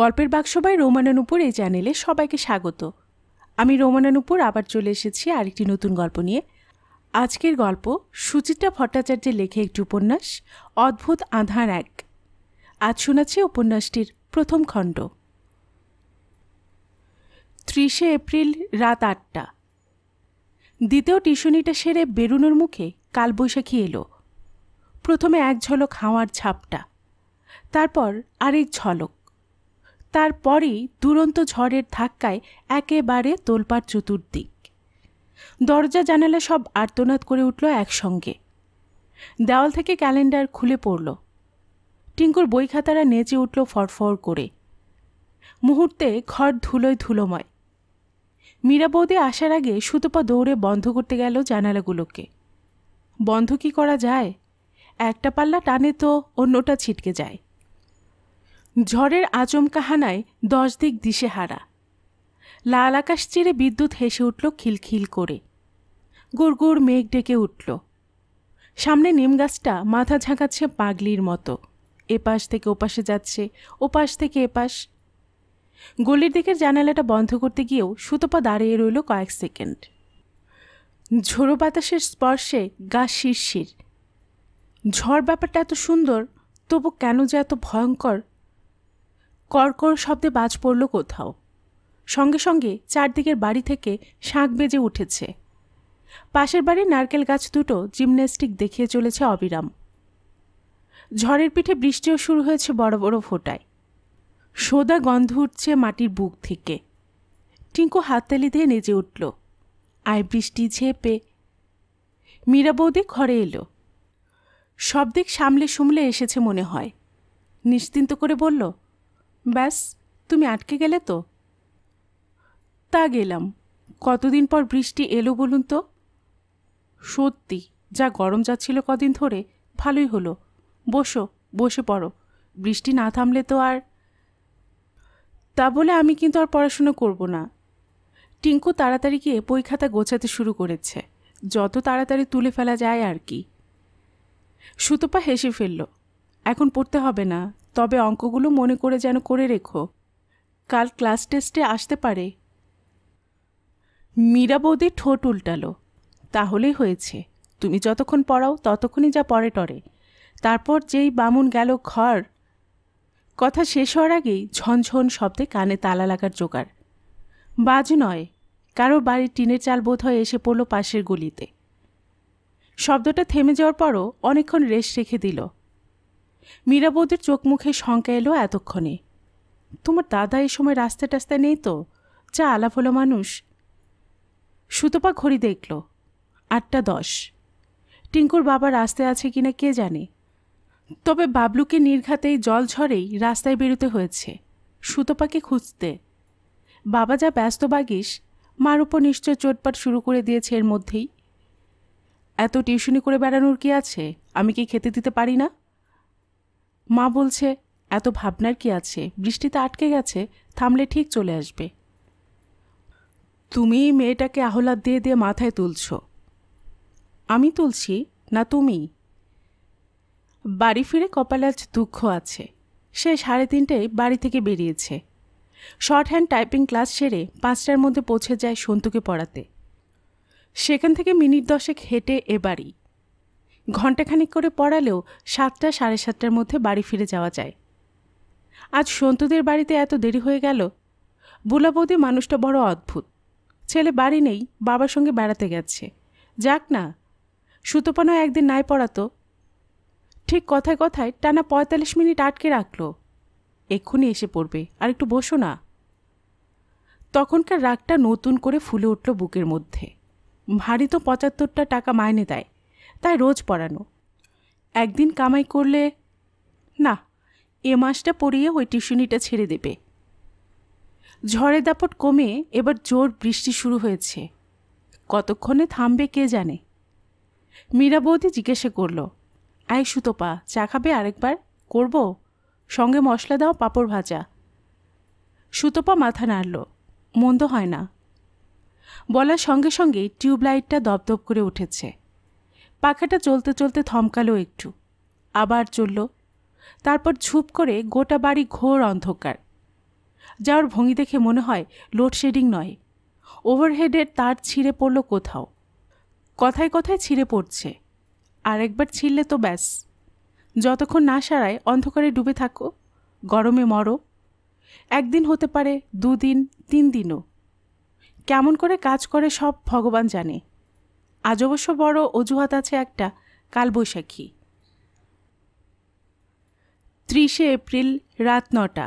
গল্পের বাক্সবাই রোমানানুপুর এই চ্যানেলে সবাইকে স্বাগত আমি রোমানানুপুর আবার চলে এসেছি আরেকটি নতুন গল্প নিয়ে আজকের গল্প সুচিত্রা ভট্টাচার্যের লেখে একটি উপন্যাস অদ্ভুত আধার এক আজ শোনাচ্ছে উপন্যাসটির প্রথম খণ্ড ত্রিশে এপ্রিল রাত আটটা দ্বিতীয় টিউশনিটা সেরে বেরুনোর মুখে কালবৈশাখী এলো প্রথমে এক ঝলক হাওয়ার ছাপটা তারপর আরেক ঝলক তারপরেই দুরন্ত ঝড়ের ধাক্কায় একেবারে তোলপাড় চতুর্দিক দরজা জানালা সব আর্তনাদ করে উঠল একসঙ্গে দেওয়াল থেকে ক্যালেন্ডার খুলে পড়ল টিঙ্কুর বই খাতারা নেচে উঠল ফরফর করে মুহূর্তে ঘর ধুলোয় ধুলোময় মীরা বৌদি আসার আগে সুতপা দৌড়ে বন্ধ করতে গেল জানালাগুলোকে বন্ধ কি করা যায় একটা পাল্লা টানে তো অন্যটা ছিটকে যায় ঝড়ের আচমকা হানায় দশ দিক দিশেহারা লাল আকাশ চিরে বিদ্যুৎ হেসে উঠল খিলখিল করে গুড়গুড় মেঘ ডেকে উঠল সামনে নিম গাছটা মাথা ঝাঁকাচ্ছে পাগলির মতো এপাশ থেকে ওপাশে যাচ্ছে ওপাশ থেকে এপাশ গলির দিকের জানালাটা বন্ধ করতে গিয়েও সুতপা দাঁড়িয়ে রইল কয়েক সেকেন্ড ঝোড়ো বাতাসের স্পর্শে গা শিরশির ঝড় ব্যাপারটা এত সুন্দর তবু কেন যে এত ভয়ঙ্কর কড়কড় শব্দে বাজ পড়ল কোথাও সঙ্গে সঙ্গে চারদিকের বাড়ি থেকে শাঁক বেজে উঠেছে পাশের বাড়ির নারকেল গাছ দুটো জিমন্যাস্টিক দেখিয়ে চলেছে অবিরাম ঝড়ের পিঠে বৃষ্টিও শুরু হয়েছে বড় বড় ফোটায় সোদা গন্ধ উঠছে মাটির বুক থেকে টিঙ্কু হাততালি দিয়ে নেজে উঠল আয় বৃষ্টি ঝেপে মীরা বৌদি ঘরে এলো সব দিক সামলে সুমলে এসেছে মনে হয় নিশ্চিন্ত করে বলল ব্যাস তুমি আটকে গেলে তো তা গেলাম কতদিন পর বৃষ্টি এলো বলুন তো সত্যি যা গরম যাচ্ছিল কদিন ধরে ভালোই হলো বসো বসে পড়ো বৃষ্টি না থামলে তো আর তা বলে আমি কিন্তু আর পড়াশুনো করব না টিঙ্কু তাড়াতাড়ি গিয়ে বই খাতা গোছাতে শুরু করেছে যত তাড়াতাড়ি তুলে ফেলা যায় আর কি সুতপা হেসে ফেলল এখন পড়তে হবে না তবে অঙ্কগুলো মনে করে যেন করে রেখো কাল ক্লাস টেস্টে আসতে পারে মীরা বৌদি ঠোঁট উল্টালো তাহলেই হয়েছে তুমি যতক্ষণ পড়াও ততক্ষণই যা পড়ে টরে তারপর যেই বামুন গেল ঘর কথা শেষ হওয়ার আগেই ঝনঝন শব্দে কানে তালা লাগার জোগাড় বাজ নয় কারো বাড়ির টিনের চাল বোধ হয় এসে পড়ল পাশের গলিতে শব্দটা থেমে যাওয়ার পরও অনেকক্ষণ রেশ রেখে দিল মীরাবৌদির চোখ মুখে শঙ্কা এলো এতক্ষণে তোমার দাদা এই সময় রাস্তা টাস্তায় নেই তো যা আলাপ হলো মানুষ সুতপা ঘড়ি দেখল আটটা দশ টিঙ্কুর বাবা রাস্তায় আছে কিনা কে জানে তবে বাবলুকে নির্ঘাতেই জল ঝরেই রাস্তায় বেরোতে হয়েছে সুতপাকে খুঁজতে বাবা যা ব্যস্ত বাগিস মার উপর নিশ্চয় চোটপাট শুরু করে দিয়েছে এর মধ্যেই এত টিউশনি করে বেড়ানোর কি আছে আমি কি খেতে দিতে পারি না মা বলছে এত ভাবনার কি আছে বৃষ্টিতে আটকে গেছে থামলে ঠিক চলে আসবে তুমি মেয়েটাকে আহ্লাদ দিয়ে দিয়ে মাথায় তুলছ আমি তুলছি না তুমি বাড়ি ফিরে কপালে আজ দুঃখ আছে সে সাড়ে তিনটেয় বাড়ি থেকে বেরিয়েছে শর্ট হ্যান্ড টাইপিং ক্লাস সেরে পাঁচটার মধ্যে পৌঁছে যায় সন্তুকে পড়াতে সেখান থেকে মিনিট দশেক হেঁটে এ বাড়ি ঘণ্টাখানিক করে পড়ালেও সাতটা সাড়ে সাতটার মধ্যে বাড়ি ফিরে যাওয়া যায় আজ সন্তুদের বাড়িতে এত দেরি হয়ে গেল বুলা মানুষটা বড় অদ্ভুত ছেলে বাড়ি নেই বাবার সঙ্গে বেড়াতে গেছে যাক না সুতোপনা একদিন নাই পড়াতো ঠিক কথায় কথায় টানা পঁয়তাল্লিশ মিনিট আটকে রাখলো এক্ষুনি এসে পড়বে আর একটু বসো না তখনকার রাগটা নতুন করে ফুলে উঠল বুকের মধ্যে ভারী তো পঁচাত্তরটা টাকা মাইনে দেয় তাই রোজ পড়ানো একদিন কামাই করলে না এ মাসটা পড়িয়ে ওই টিউশনিটা ছেড়ে দেবে ঝড়ে দাপট কমে এবার জোর বৃষ্টি শুরু হয়েছে কতক্ষণে থামবে কে জানে মীরা বৌদি জিজ্ঞাসা করল আয় সুতোপা চা খাবে আরেকবার করব সঙ্গে মশলা দাও পাঁপড় ভাজা সুতোপা মাথা নাড়ল মন্দ হয় না বলার সঙ্গে সঙ্গে টিউবলাইটটা দপদপ করে উঠেছে পাখাটা চলতে চলতে থমকালো একটু আবার চলল তারপর ঝুপ করে গোটা বাড়ি ঘোর অন্ধকার যাওয়ার ভঙ্গি দেখে মনে হয় লোডশেডিং নয় ওভারহেডের তার ছিঁড়ে পড়ল কোথাও কথায় কথায় ছিঁড়ে পড়ছে আরেকবার ছিঁড়লে তো ব্যাস যতক্ষণ না সারায় অন্ধকারে ডুবে থাকো গরমে মরো একদিন হতে পারে দুদিন তিন দিনও কেমন করে কাজ করে সব ভগবান জানে আজ অবশ্য বড় অজুহাত আছে একটা কালবৈশাখী ত্রিশে এপ্রিল রাত নটা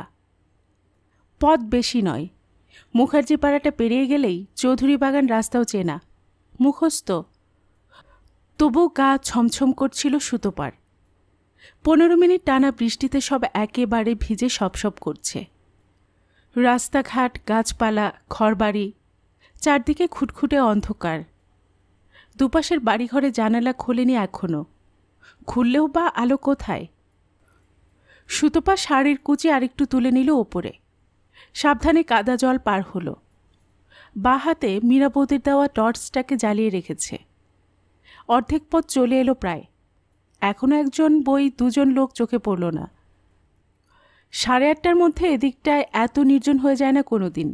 পথ বেশি নয় মুখার্জি পাড়াটা পেরিয়ে গেলেই চৌধুরী বাগান রাস্তাও চেনা মুখস্থ তবু গা ছমছম করছিল সুতোপার পনেরো মিনিট টানা বৃষ্টিতে সব একেবারে ভিজে সপসপ করছে রাস্তাঘাট গাছপালা ঘরবাড়ি চারদিকে খুটখুটে অন্ধকার দুপাশের বাড়িঘরে জানালা খোলেনি এখনও খুললেও বা আলো কোথায় সুতপা শাড়ির কুচি আরেকটু তুলে নিল ওপরে সাবধানে কাদা জল পার হলো বা হাতে মীরাবৌদির দেওয়া টর্চটাকে জ্বালিয়ে রেখেছে অর্ধেক পথ চলে এলো প্রায় এখনও একজন বই দুজন লোক চোখে পড়ল না সাড়ে আটটার মধ্যে এদিকটায় এত নির্জন হয়ে যায় না কোনো দিন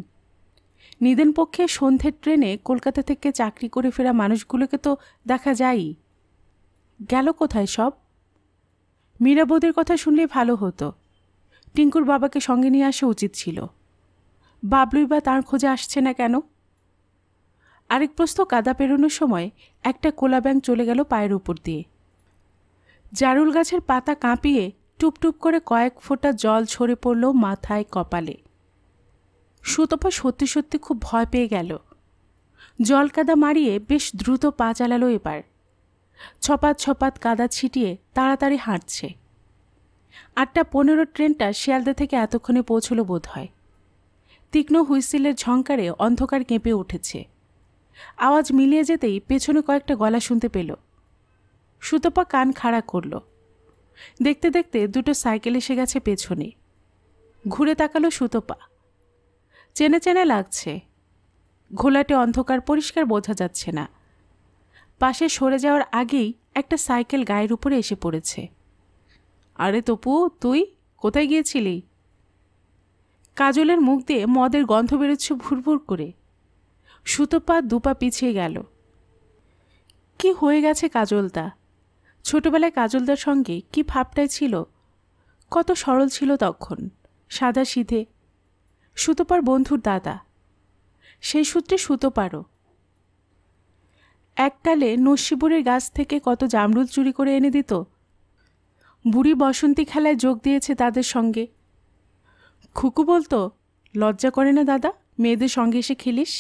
নিদেন পক্ষে সন্ধ্যের ট্রেনে কলকাতা থেকে চাকরি করে ফেরা মানুষগুলোকে তো দেখা যায়ই গেল কোথায় সব মীরাবোদের কথা শুনলে ভালো হতো টিঙ্কুর বাবাকে সঙ্গে নিয়ে আসা উচিত ছিল বাবলুই বা তাঁর খোঁজে আসছে না কেন আরেক প্রস্ত কাদা পেরোনোর সময় একটা কোলা ব্যাং চলে গেল পায়ের উপর দিয়ে জারুল গাছের পাতা কাঁপিয়ে টুপটুপ করে কয়েক ফোঁটা জল ছড়ে পড়ল মাথায় কপালে সুতপা সত্যি সত্যি খুব ভয় পেয়ে গেল জল কাদা মারিয়ে বেশ দ্রুত পা চালালো এবার ছপাত ছপাত কাদা ছিটিয়ে তাড়াতাড়ি হাঁটছে আটটা পনেরো ট্রেনটা শিয়ালদা থেকে এতক্ষণে পৌঁছলো বোধ হয় তীক্ষ্ণ হুইসিলের ঝঙ্কারে অন্ধকার কেঁপে উঠেছে আওয়াজ মিলিয়ে যেতেই পেছনে কয়েকটা গলা শুনতে পেল সুতপা কান খাড়া করল দেখতে দেখতে দুটো সাইকেল এসে গেছে পেছনে ঘুরে তাকালো সুতপা চেনে চেনে লাগছে ঘোলাটে অন্ধকার পরিষ্কার বোঝা যাচ্ছে না পাশে সরে যাওয়ার আগেই একটা সাইকেল গায়ের উপরে এসে পড়েছে আরে তপু তুই কোথায় গিয়েছিলি কাজলের মুখ দিয়ে মদের গন্ধ বেরোচ্ছে ভুরভুর করে সুতোপা দুপা পিছিয়ে গেল কি হয়ে গেছে কাজলদা ছোটবেলায় কাজলদার সঙ্গে কি ভাবটাই ছিল কত সরল ছিল তখন সাদা সিধে সুতোপার বন্ধুর দাদা সেই সূত্রে সুতোপারও এককালে নসিপুরের গাছ থেকে কত জামরুল চুরি করে এনে দিত বুড়ি বসন্তী খেলায় যোগ দিয়েছে তাদের সঙ্গে খুকু বলতো লজ্জা করে না দাদা মেয়েদের সঙ্গে এসে খেলিস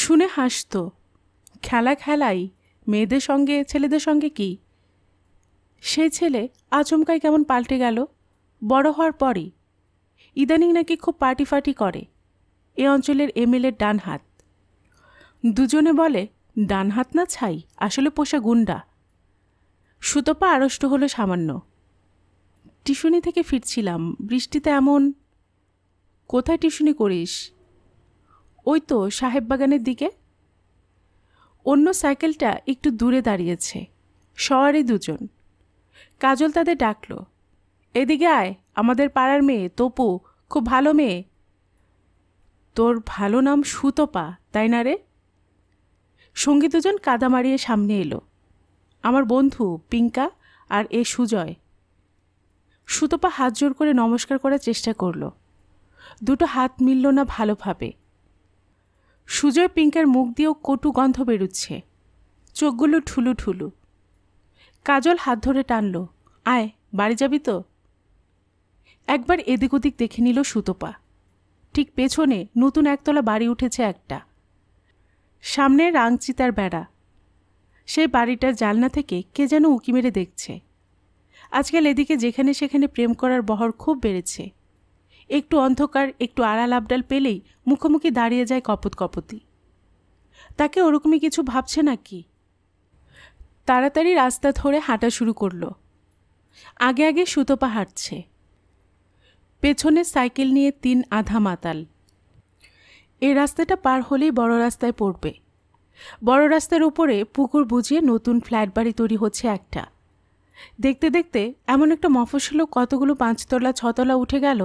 শুনে হাসত খেলা খেলাই মেয়েদের সঙ্গে ছেলেদের সঙ্গে কি সেই ছেলে আচমকাই কেমন পাল্টে গেল বড় হওয়ার পরই ইদানিং নাকি খুব পার্টি ফার্টি করে এ অঞ্চলের এমএলএর ডান হাত দুজনে বলে ডান হাত না ছাই আসলে পোষা গুন্ডা সুতপা আড়ষ্ট হলো সামান্য টিউশনি থেকে ফিরছিলাম বৃষ্টিতে এমন কোথায় টিউশনি করিস ওই তো সাহেব বাগানের দিকে অন্য সাইকেলটা একটু দূরে দাঁড়িয়েছে সবারই দুজন কাজল তাদের ডাকল এদিকে আয় আমাদের পাড়ার মেয়ে তপু খুব ভালো মেয়ে তোর ভালো নাম সুতপা তাই না রে সঙ্গী দুজন কাদা মারিয়ে সামনে এলো আমার বন্ধু পিঙ্কা আর এ সুজয় সুতপা হাত জোর করে নমস্কার করার চেষ্টা করল দুটো হাত মিলল না ভালোভাবে সুজয় পিঙ্কার মুখ দিয়েও কটু গন্ধ বেরুচ্ছে চোখগুলো ঠুলু ঠুলু কাজল হাত ধরে টানল আয় বাড়ি যাবি তো একবার এদিক ওদিক দেখে নিল সুতপা ঠিক পেছনে নতুন একতলা বাড়ি উঠেছে একটা সামনে রাংচিতার বেড়া সেই বাড়িটার জালনা থেকে কে যেন উঁকি মেরে দেখছে আজকাল এদিকে যেখানে সেখানে প্রেম করার বহর খুব বেড়েছে একটু অন্ধকার একটু আড়াল আবডাল পেলেই মুখোমুখি দাঁড়িয়ে যায় কপত কপতি তাকে ওরকমই কিছু ভাবছে নাকি তাড়াতাড়ি রাস্তা ধরে হাঁটা শুরু করল আগে আগে সুতোপা হাঁটছে পেছনে সাইকেল নিয়ে তিন আধা মাতাল এ রাস্তাটা পার হলেই বড় রাস্তায় পড়বে বড় রাস্তার উপরে পুকুর বুঝিয়ে নতুন ফ্ল্যাট বাড়ি তৈরি হচ্ছে একটা দেখতে দেখতে এমন একটা মফসলেও কতগুলো পাঁচতলা ছতলা উঠে গেল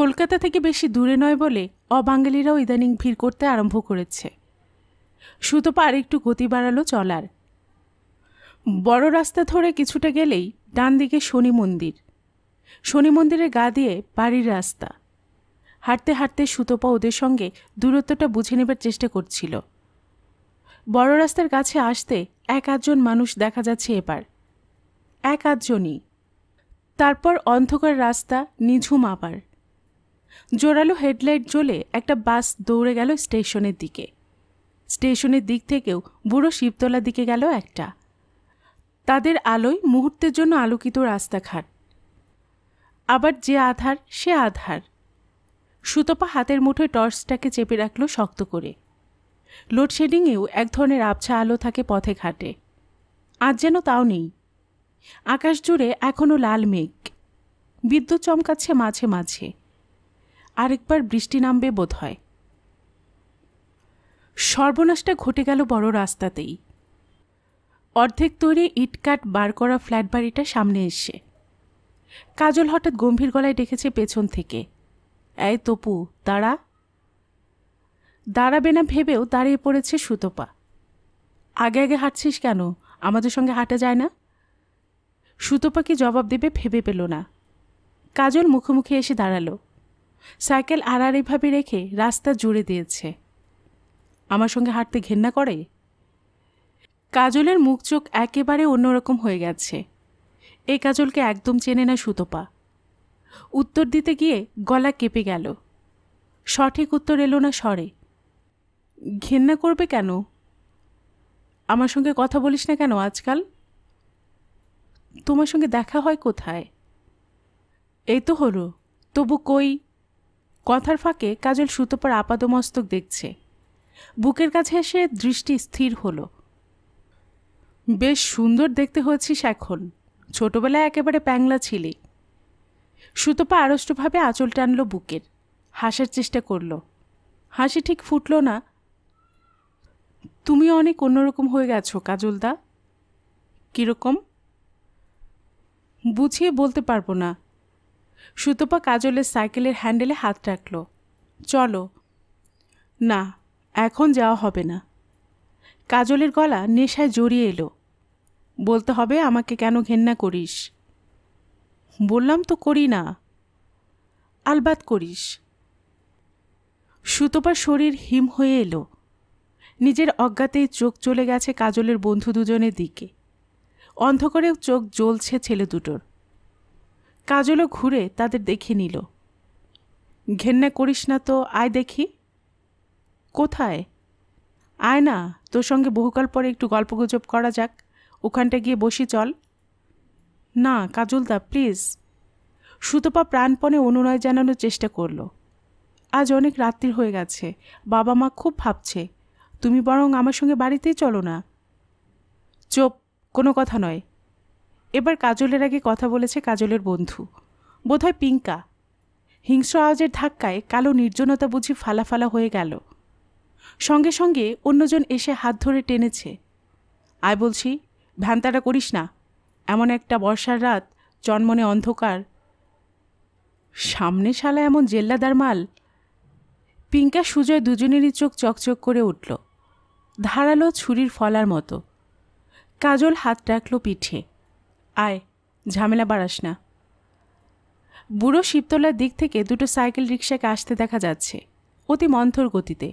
কলকাতা থেকে বেশি দূরে নয় বলে অবাঙালিরাও ইদানিং ভিড় করতে আরম্ভ করেছে সুতপা আরেকটু গতি বাড়ালো চলার বড় রাস্তা ধরে কিছুটা গেলেই ডান দিকে শনি মন্দির শনি মন্দিরের গা দিয়ে বাড়ির রাস্তা হাঁটতে হাঁটতে সুতোপা ওদের সঙ্গে দূরত্বটা বুঝে নেবার চেষ্টা করছিল বড় রাস্তার কাছে আসতে এক আধজন মানুষ দেখা যাচ্ছে এবার এক আধজনই তারপর অন্ধকার রাস্তা নিঝুম আবার জোরালো হেডলাইট জ্বলে একটা বাস দৌড়ে গেল স্টেশনের দিকে স্টেশনের দিক থেকেও বুড়ো শিবতলার দিকে গেল একটা তাদের আলোয় মুহূর্তের জন্য আলোকিত রাস্তাঘাট আবার যে আধার সে আধার সুতপা হাতের মুঠোয় টর্চটাকে চেপে রাখল শক্ত করে লোডশেডিংয়েও এক ধরনের আবছা আলো থাকে পথে ঘাটে আজ যেন তাও নেই আকাশ জুড়ে এখনও লাল মেঘ বিদ্যুৎ চমকাচ্ছে মাঝে মাঝে আরেকবার বৃষ্টি নামবে বোধ হয় সর্বনাশটা ঘটে গেল বড় রাস্তাতেই অর্ধেক তৈরি ইটকাট বার করা ফ্ল্যাট বাড়িটা সামনে এসে কাজল হঠাৎ গম্ভীর গলায় ডেকেছে পেছন থেকে এই তপু দাঁড়া দাঁড়াবে না ভেবেও দাঁড়িয়ে পড়েছে সুতপা আগে আগে হাঁটছিস কেন আমাদের সঙ্গে হাঁটা যায় না সুতপা কি জবাব দেবে ভেবে পেল না কাজল মুখোমুখি এসে দাঁড়ালো সাইকেল আড়াআড়িভাবে রেখে রাস্তা জুড়ে দিয়েছে আমার সঙ্গে হাঁটতে ঘেন্না করে কাজলের মুখ চোখ একেবারে অন্যরকম হয়ে গেছে এই কাজলকে একদম চেনে না সুতপা উত্তর দিতে গিয়ে গলা কেঁপে গেল সঠিক উত্তর এলো না স্বরে ঘেন্না করবে কেন আমার সঙ্গে কথা বলিস না কেন আজকাল তোমার সঙ্গে দেখা হয় কোথায় এই তো হলো তবু কই কথার ফাঁকে কাজল সুতোপার আপাদমস্তক দেখছে বুকের কাছে এসে দৃষ্টি স্থির হলো বেশ সুন্দর দেখতে হয়েছিস এখন ছোটবেলায় একেবারে প্যাংলা ছিলি সুতপা আড়ষ্টভাবে আঁচল টানল বুকের হাসার চেষ্টা করল হাসি ঠিক ফুটল না তুমি অনেক অন্যরকম হয়ে গেছো কাজলদা কীরকম বুঝিয়ে বলতে পারবো না সুতপা কাজলের সাইকেলের হ্যান্ডেলে হাত রাখল চলো না এখন যাওয়া হবে না কাজলের গলা নেশায় জড়িয়ে এলো বলতে হবে আমাকে কেন ঘেন্না করিস বললাম তো করি না আলবাত করিস সুতোপার শরীর হিম হয়ে এলো নিজের অজ্ঞাতেই চোখ চলে গেছে কাজলের বন্ধু দুজনের দিকে অন্ধকারে চোখ জ্বলছে ছেলে দুটোর কাজলও ঘুরে তাদের দেখে নিল ঘেন্না করিস না তো আয় দেখি কোথায় আয় না তোর সঙ্গে বহুকাল পরে একটু গল্পগুজব করা যাক ওখানটা গিয়ে বসি চল না কাজলদা প্লিজ সুতপা প্রাণপণে অনুনয় জানানোর চেষ্টা করল আজ অনেক রাত্রির হয়ে গেছে বাবা মা খুব ভাবছে তুমি বরং আমার সঙ্গে বাড়িতেই চলো না চোপ কোনো কথা নয় এবার কাজলের আগে কথা বলেছে কাজলের বন্ধু বোধহয় পিঙ্কা হিংস্র আওয়াজের ধাক্কায় কালো নির্জনতা বুঝি ফালাফালা হয়ে গেল সঙ্গে সঙ্গে অন্যজন এসে হাত ধরে টেনেছে আয় বলছি ভ্যানতাটা করিস না এমন একটা বর্ষার রাত জন্মনে অন্ধকার সামনে শালা এমন জেল্লাদার মাল পিঙ্কা সুজয় দুজনেরই চোখ চকচক করে উঠল ধারালো ছুরির ফলার মতো কাজল হাত রাখল পিঠে আয় ঝামেলা বাড়াস না বুড়ো শিবতলার দিক থেকে দুটো সাইকেল রিক্সাকে আসতে দেখা যাচ্ছে অতি মন্থর গতিতে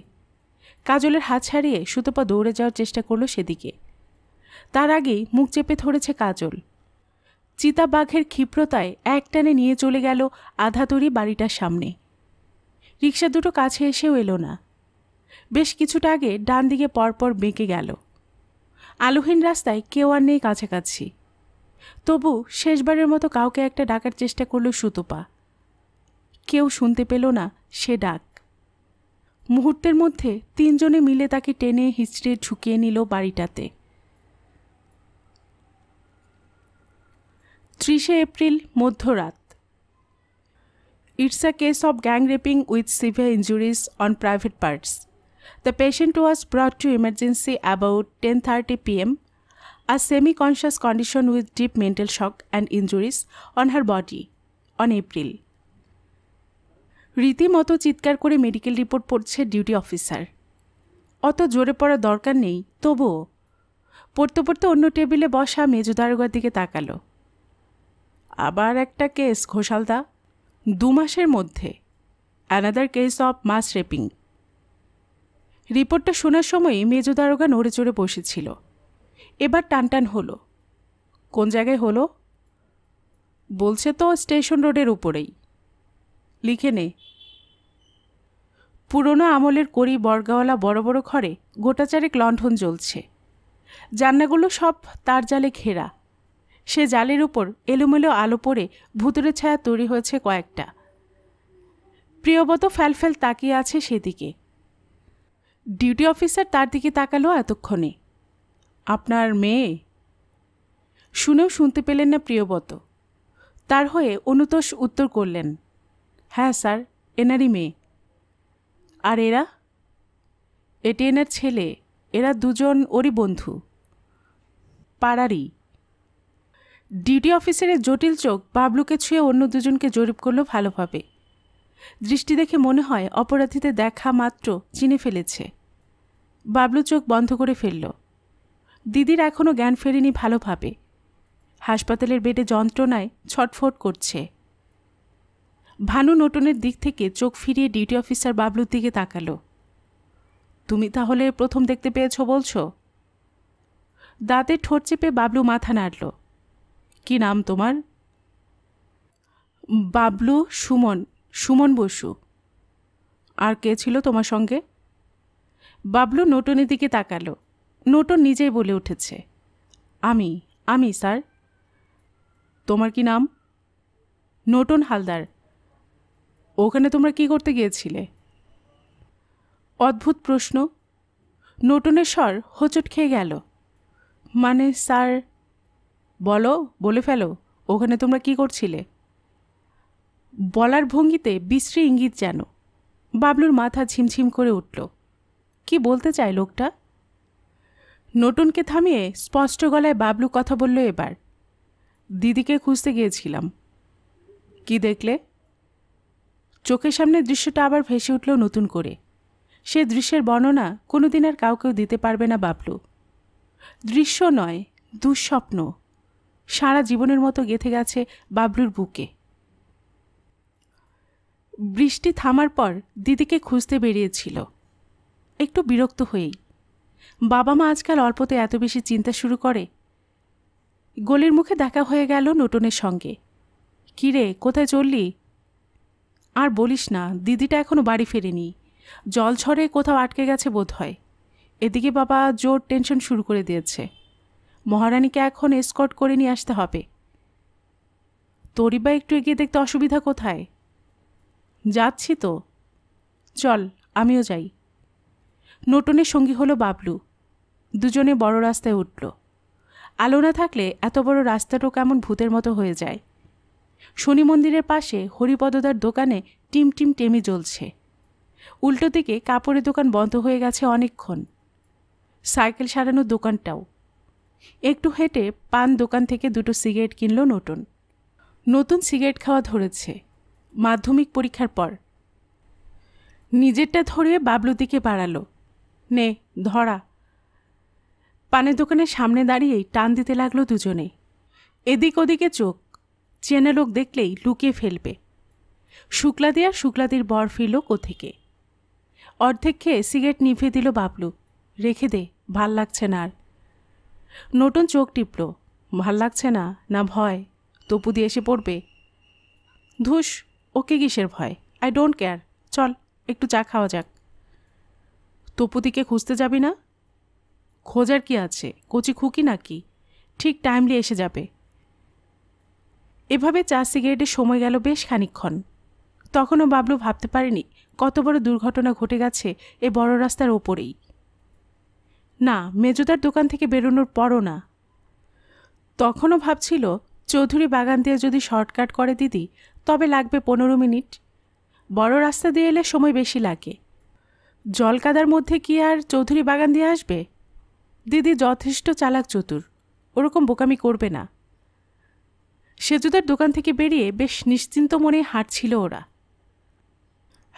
কাজলের হাত ছাড়িয়ে সুতপা দৌড়ে যাওয়ার চেষ্টা করলো সেদিকে তার আগেই মুখ চেপে ধরেছে কাজল চিতা বাঘের ক্ষিপ্রতায় একটানে নিয়ে চলে গেল আধাতরি বাড়িটার সামনে রিক্সা দুটো কাছে এসেও এলো না বেশ কিছুটা আগে ডান দিকে পরপর বেঁকে গেল আলোহীন রাস্তায় কেউ আর নেই কাছাকাছি তবু শেষবারের মতো কাউকে একটা ডাকার চেষ্টা করল সুতোপা কেউ শুনতে পেল না সে ডাক মুহূর্তের মধ্যে তিনজনে মিলে তাকে টেনে হিঁচড়ে ঢুকিয়ে নিল বাড়িটাতে ত্রিশে এপ্রিল মধ্যরাত it's a case of gang raping with severe injuries on private parts the patient was brought to emergency about ten thirty P M a semi conscious condition with deep mental shock and injuries on her body on April রীতিমতো চিৎকার করে medical report পড়ছে duty officer অত জোরে পড়া দরকার নেই তবুও পড়তে পড়তে অন্য টেবিলে বসা মেজদারোগার দিকে তাকালো আবার একটা কেস ঘোষালদা দু মাসের মধ্যে another case of mass raping রিপোর্টটা শোনার সময়ই মেজো দারোগা নড়ে চড়ে বসেছিল এবার টানটান হলো কোন জায়গায় হলো বলছে তো স্টেশন রোডের উপরেই লিখে নে পুরনো আমলের করি বর্গাওয়ালা বড় বড় ঘরে গোটাচারেক লণ্ঠন জ্বলছে জান্নাগুলো সব তার জালে ঘেরা সে জালের উপর এলোমেলো আলো পড়ে ভুতুরের ছায়া তৈরি হয়েছে কয়েকটা প্রিয়বত ফ্যাল তাকিয়ে আছে সেদিকে ডিউটি অফিসার তার দিকে তাকালো এতক্ষণে আপনার মেয়ে শুনেও শুনতে পেলেন না প্রিয়বত তার হয়ে অনুতোষ উত্তর করলেন হ্যাঁ স্যার এনারই মেয়ে আর এরা এটি এনার ছেলে এরা দুজন ওরই বন্ধু পাড়ারই ডিউটি অফিসারের জটিল চোখ বাবলুকে ছুঁয়ে অন্য দুজনকে জরিপ করলো ভালোভাবে দৃষ্টি দেখে মনে হয় অপরাধীদের দেখা মাত্র চিনে ফেলেছে বাবলু চোখ বন্ধ করে ফেলল দিদির এখনও জ্ঞান ফেরেনি ভালোভাবে হাসপাতালের বেডে যন্ত্রণায় ছটফট করছে ভানু নোটনের দিক থেকে চোখ ফিরিয়ে ডিউটি অফিসার বাবলুর দিকে তাকালো তুমি তাহলে প্রথম দেখতে পেয়েছ বলছো দাঁতে ঠোঁট চেপে বাবলু মাথা নাড়ল কি নাম তোমার বাবলু সুমন সুমন বসু আর কে ছিল তোমার সঙ্গে বাবলু নোটনের দিকে তাকালো নোটন নিজেই বলে উঠেছে আমি আমি স্যার তোমার কি নাম নোটন হালদার ওখানে তোমরা কি করতে গিয়েছিলে অদ্ভুত প্রশ্ন নোটনের স্বর হোঁচট খেয়ে গেল মানে স্যার বলো বলে ফেলো ওখানে তোমরা কি করছিলে বলার ভঙ্গিতে বিশ্রী ইঙ্গিত যেন বাবলুর মাথা ঝিমঝিম করে উঠল কি বলতে চায় লোকটা নতুনকে থামিয়ে স্পষ্ট গলায় বাবলু কথা বলল এবার দিদিকে খুঁজতে গিয়েছিলাম কি দেখলে চোখের সামনে দৃশ্যটা আবার ভেসে উঠল নতুন করে সে দৃশ্যের বর্ণনা কোনোদিন আর কাউকেও দিতে পারবে না বাবলু দৃশ্য নয় দুঃস্বপ্ন সারা জীবনের মতো গেঁথে গেছে বাবলুর বুকে বৃষ্টি থামার পর দিদিকে খুঁজতে বেরিয়েছিল একটু বিরক্ত হয়েই বাবা মা আজকাল অল্পতে এত বেশি চিন্তা শুরু করে গলির মুখে দেখা হয়ে গেল নোটনের সঙ্গে কিরে কোথায় চললি আর বলিস না দিদিটা এখনও বাড়ি ফেরেনি জল ঝড়ে কোথাও আটকে গেছে বোধ হয় এদিকে বাবা জোর টেনশন শুরু করে দিয়েছে মহারানীকে এখন এসকর্ট করে নিয়ে আসতে হবে তরিবা একটু এগিয়ে দেখতে অসুবিধা কোথায় যাচ্ছি তো চল আমিও যাই নোটনের সঙ্গী হলো বাবলু দুজনে বড় রাস্তায় উঠল আলো না থাকলে এত বড় রাস্তাটাও কেমন ভূতের মতো হয়ে যায় শনি মন্দিরের পাশে হরিপদদার দোকানে টিম টিম টেমি জ্বলছে উল্টো দিকে কাপড়ের দোকান বন্ধ হয়ে গেছে অনেকক্ষণ সাইকেল সারানোর দোকানটাও একটু হেঁটে পান দোকান থেকে দুটো সিগারেট কিনল নতুন নতুন সিগারেট খাওয়া ধরেছে মাধ্যমিক পরীক্ষার পর নিজেরটা ধরে বাবলু দিকে বাড়ালো নে ধরা পানের দোকানের সামনে দাঁড়িয়েই টান দিতে লাগলো দুজনে এদিক ওদিকে চোখ চেনা লোক দেখলেই লুকিয়ে ফেলবে শুক্লাদি আর শুক্লাদির বর ফিরল কোথেকে অর্ধেক খেয়ে সিগারেট নিভে দিল বাবলু রেখে দে ভাল লাগছে না আর নোটন চোখ টিপল ভাল লাগছে না না ভয় তপু দিয়ে এসে পড়বে ধুস ওকে কিসের ভয় আই ডোন্ট কেয়ার চল একটু চা খাওয়া যাক তপুদিকে খুঁজতে যাবি না খোঁজার কি আছে কচি খুকি নাকি ঠিক টাইমলি এসে যাবে এভাবে চা সিগারেটে সময় গেল বেশ খানিক্ষণ তখনও বাবলু ভাবতে পারেনি কত বড় দুর্ঘটনা ঘটে গেছে এ বড় রাস্তার ওপরেই না মেজুদার দোকান থেকে বেরোনোর পরও না তখনও ভাবছিল চৌধুরী বাগান দিয়ে যদি শর্টকাট করে দিদি তবে লাগবে পনেরো মিনিট বড় রাস্তা দিয়ে এলে সময় বেশি লাগে জলকাদার মধ্যে কি আর চৌধুরী বাগান দিয়ে আসবে দিদি যথেষ্ট চালাক চতুর ওরকম বোকামি করবে না সেজুদার দোকান থেকে বেরিয়ে বেশ নিশ্চিন্ত মনে হাঁটছিল ওরা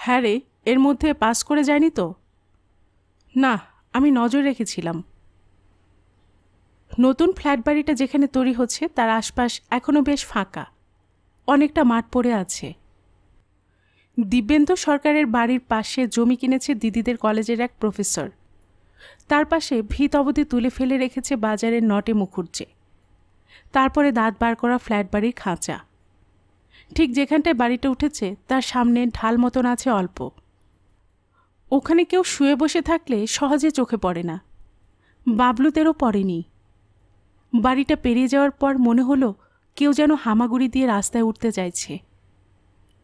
হ্যাঁ রে এর মধ্যে পাস করে যায়নি তো না আমি নজর রেখেছিলাম নতুন ফ্ল্যাট বাড়িটা যেখানে তৈরি হচ্ছে তার আশপাশ এখনও বেশ ফাঁকা অনেকটা মাঠ পড়ে আছে দিব্যেন্দু সরকারের বাড়ির পাশে জমি কিনেছে দিদিদের কলেজের এক প্রফেসর তার পাশে ভিত অবধি তুলে ফেলে রেখেছে বাজারের নটে মুখুর্জে তারপরে দাঁত বার করা ফ্ল্যাট বাড়ির খাঁচা ঠিক যেখানটায় বাড়িটা উঠেছে তার সামনে ঢাল মতন আছে অল্প ওখানে কেউ শুয়ে বসে থাকলে সহজে চোখে পড়ে না বাবলুদেরও পড়েনি বাড়িটা পেরিয়ে যাওয়ার পর মনে হলো কেউ যেন হামাগুড়ি দিয়ে রাস্তায় উঠতে চাইছে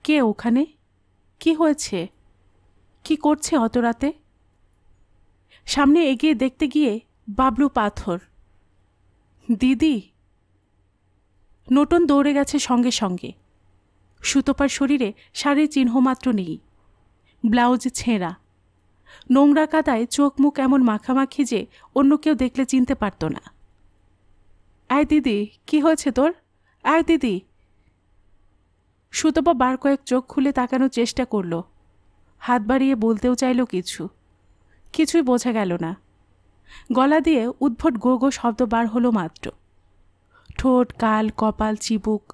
কে ওখানে কি হয়েছে কি করছে অত রাতে সামনে এগিয়ে দেখতে গিয়ে বাবলু পাথর দিদি নোটন দৌড়ে গেছে সঙ্গে সঙ্গে সুতোপার শরীরে শাড়ির চিহ্নমাত্র নেই ব্লাউজ ছেঁড়া নোংরা কাদায় চোখ মুখ এমন মাখামাখি যে অন্য কেউ দেখলে চিনতে পারত না আয় দিদি কি হয়েছে তোর আয় দিদি সুতপা বার কয়েক চোখ খুলে তাকানোর চেষ্টা করল হাত বাড়িয়ে বলতেও চাইল কিছু কিছুই বোঝা গেল না গলা দিয়ে উদ্ভট গো গো শব্দ বার হলো মাত্র ঠোঁট কাল কপাল চিবুক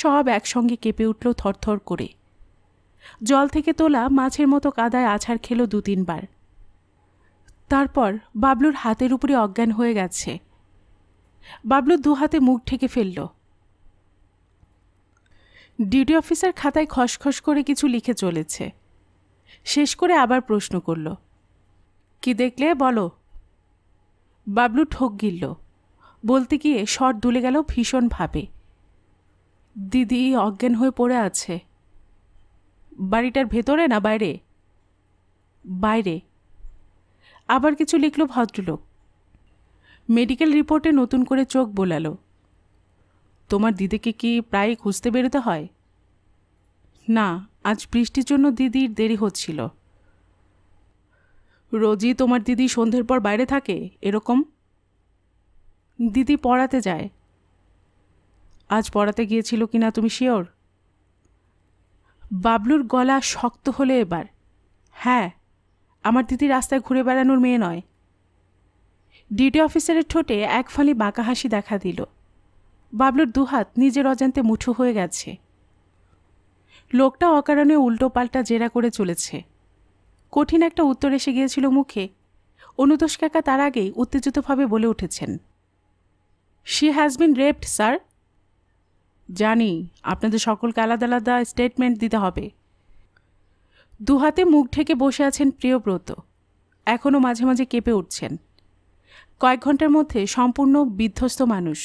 সব একসঙ্গে কেঁপে উঠল থরথর করে জল থেকে তোলা মাছের মতো কাদায় আছাড় খেলো দু তিনবার তারপর বাবলুর হাতের উপরে অজ্ঞান হয়ে গেছে বাবলু দু হাতে মুখ ঠেকে ফেলল ডিউটি অফিসার খাতায় খসখস করে কিছু লিখে চলেছে শেষ করে আবার প্রশ্ন করল কি দেখলে বলো বাবলু ঠোক গিলল বলতে গিয়ে শট দুলে গেল ভীষণভাবে দিদি অজ্ঞান হয়ে পড়ে আছে বাড়িটার ভেতরে না বাইরে বাইরে আবার কিছু লিখল ভদ্রলোক মেডিকেল রিপোর্টে নতুন করে চোখ বোলালো তোমার দিদিকে কি প্রায় খুঁজতে বেরোতে হয় না আজ বৃষ্টির জন্য দিদির দেরি হচ্ছিল রোজই তোমার দিদি সন্ধ্যের পর বাইরে থাকে এরকম দিদি পড়াতে যায় আজ পড়াতে গিয়েছিল কি না তুমি শিওর বাবলুর গলা শক্ত হলে এবার হ্যাঁ আমার দিদি রাস্তায় ঘুরে বেড়ানোর মেয়ে নয় ডিউটি অফিসারের ঠোঁটে এক ফালি বাঁকা হাসি দেখা দিল বাবলুর দুহাত নিজের অজান্তে মুঠো হয়ে গেছে লোকটা অকারণে উল্টো পাল্টা জেরা করে চলেছে কঠিন একটা উত্তর এসে গিয়েছিল মুখে অনুতোষ কাকা তার আগেই উত্তেজিতভাবে বলে উঠেছেন she has been raped sir জানি আপনাদের সকলকে আলাদা আলাদা স্টেটমেন্ট দিতে হবে দুহাতে মুখ ঢেকে বসে আছেন প্রিয়ব্রত এখনও মাঝে মাঝে কেঁপে উঠছেন কয়েক ঘন্টার মধ্যে সম্পূর্ণ বিধ্বস্ত মানুষ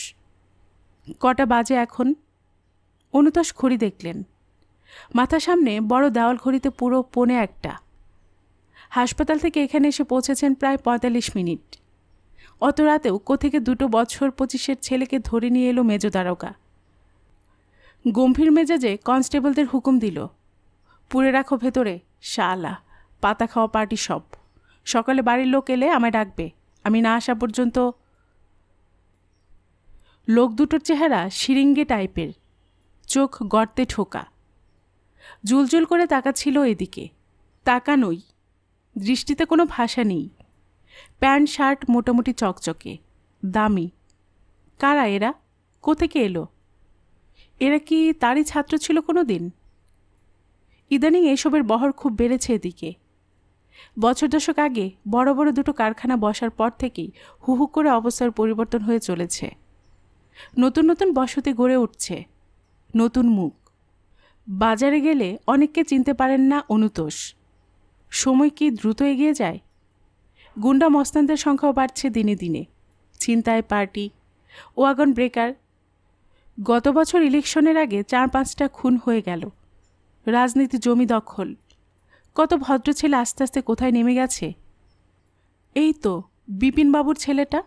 কটা বাজে এখন অনুতোষ ঘড়ি দেখলেন মাথা সামনে বড় দেওয়াল ঘড়িতে পুরো পোনে একটা হাসপাতাল থেকে এখানে এসে পৌঁছেছেন প্রায় পঁয়তাল্লিশ মিনিট অত রাতেও কোথেকে দুটো বছর পঁচিশের ছেলেকে ধরে নিয়ে এলো মেজ দ্বারকা গম্ভীর মেজাজে কনস্টেবলদের হুকুম দিল পুরে রাখো ভেতরে শালা পাতা খাওয়া পার্টি সব সকালে বাড়ির লোক এলে আমায় ডাকবে আমি না আসা পর্যন্ত লোক দুটোর চেহারা সিরিঙ্গে টাইপের চোখ গর্তে ঠোকা জুলজুল করে তাকাচ্ছিল এদিকে তাকানোই দৃষ্টিতে কোনো ভাষা নেই প্যান্ট শার্ট মোটামুটি চকচকে দামি কারা এরা কোথেকে এলো এরা কি তারই ছাত্র ছিল কোনো দিন ইদানিং এসবের বহর খুব বেড়েছে এদিকে বছর দশক আগে বড় বড় দুটো কারখানা বসার পর থেকেই হুহু করে অবস্থার পরিবর্তন হয়ে চলেছে নতুন নতুন বসতি গড়ে উঠছে নতুন মুখ বাজারে গেলে অনেককে চিনতে পারেন না অনুতোষ সময় কি দ্রুত এগিয়ে যায় গুন্ডা মস্তানদের সংখ্যাও বাড়ছে দিনে দিনে চিন্তায় পার্টি ওয়াগন ব্রেকার গত বছর ইলেকশনের আগে চার পাঁচটা খুন হয়ে গেল রাজনীতি জমি দখল কত ভদ্র ছেলে আস্তে আস্তে কোথায় নেমে গেছে এই তো বিপিনবাবুর ছেলেটা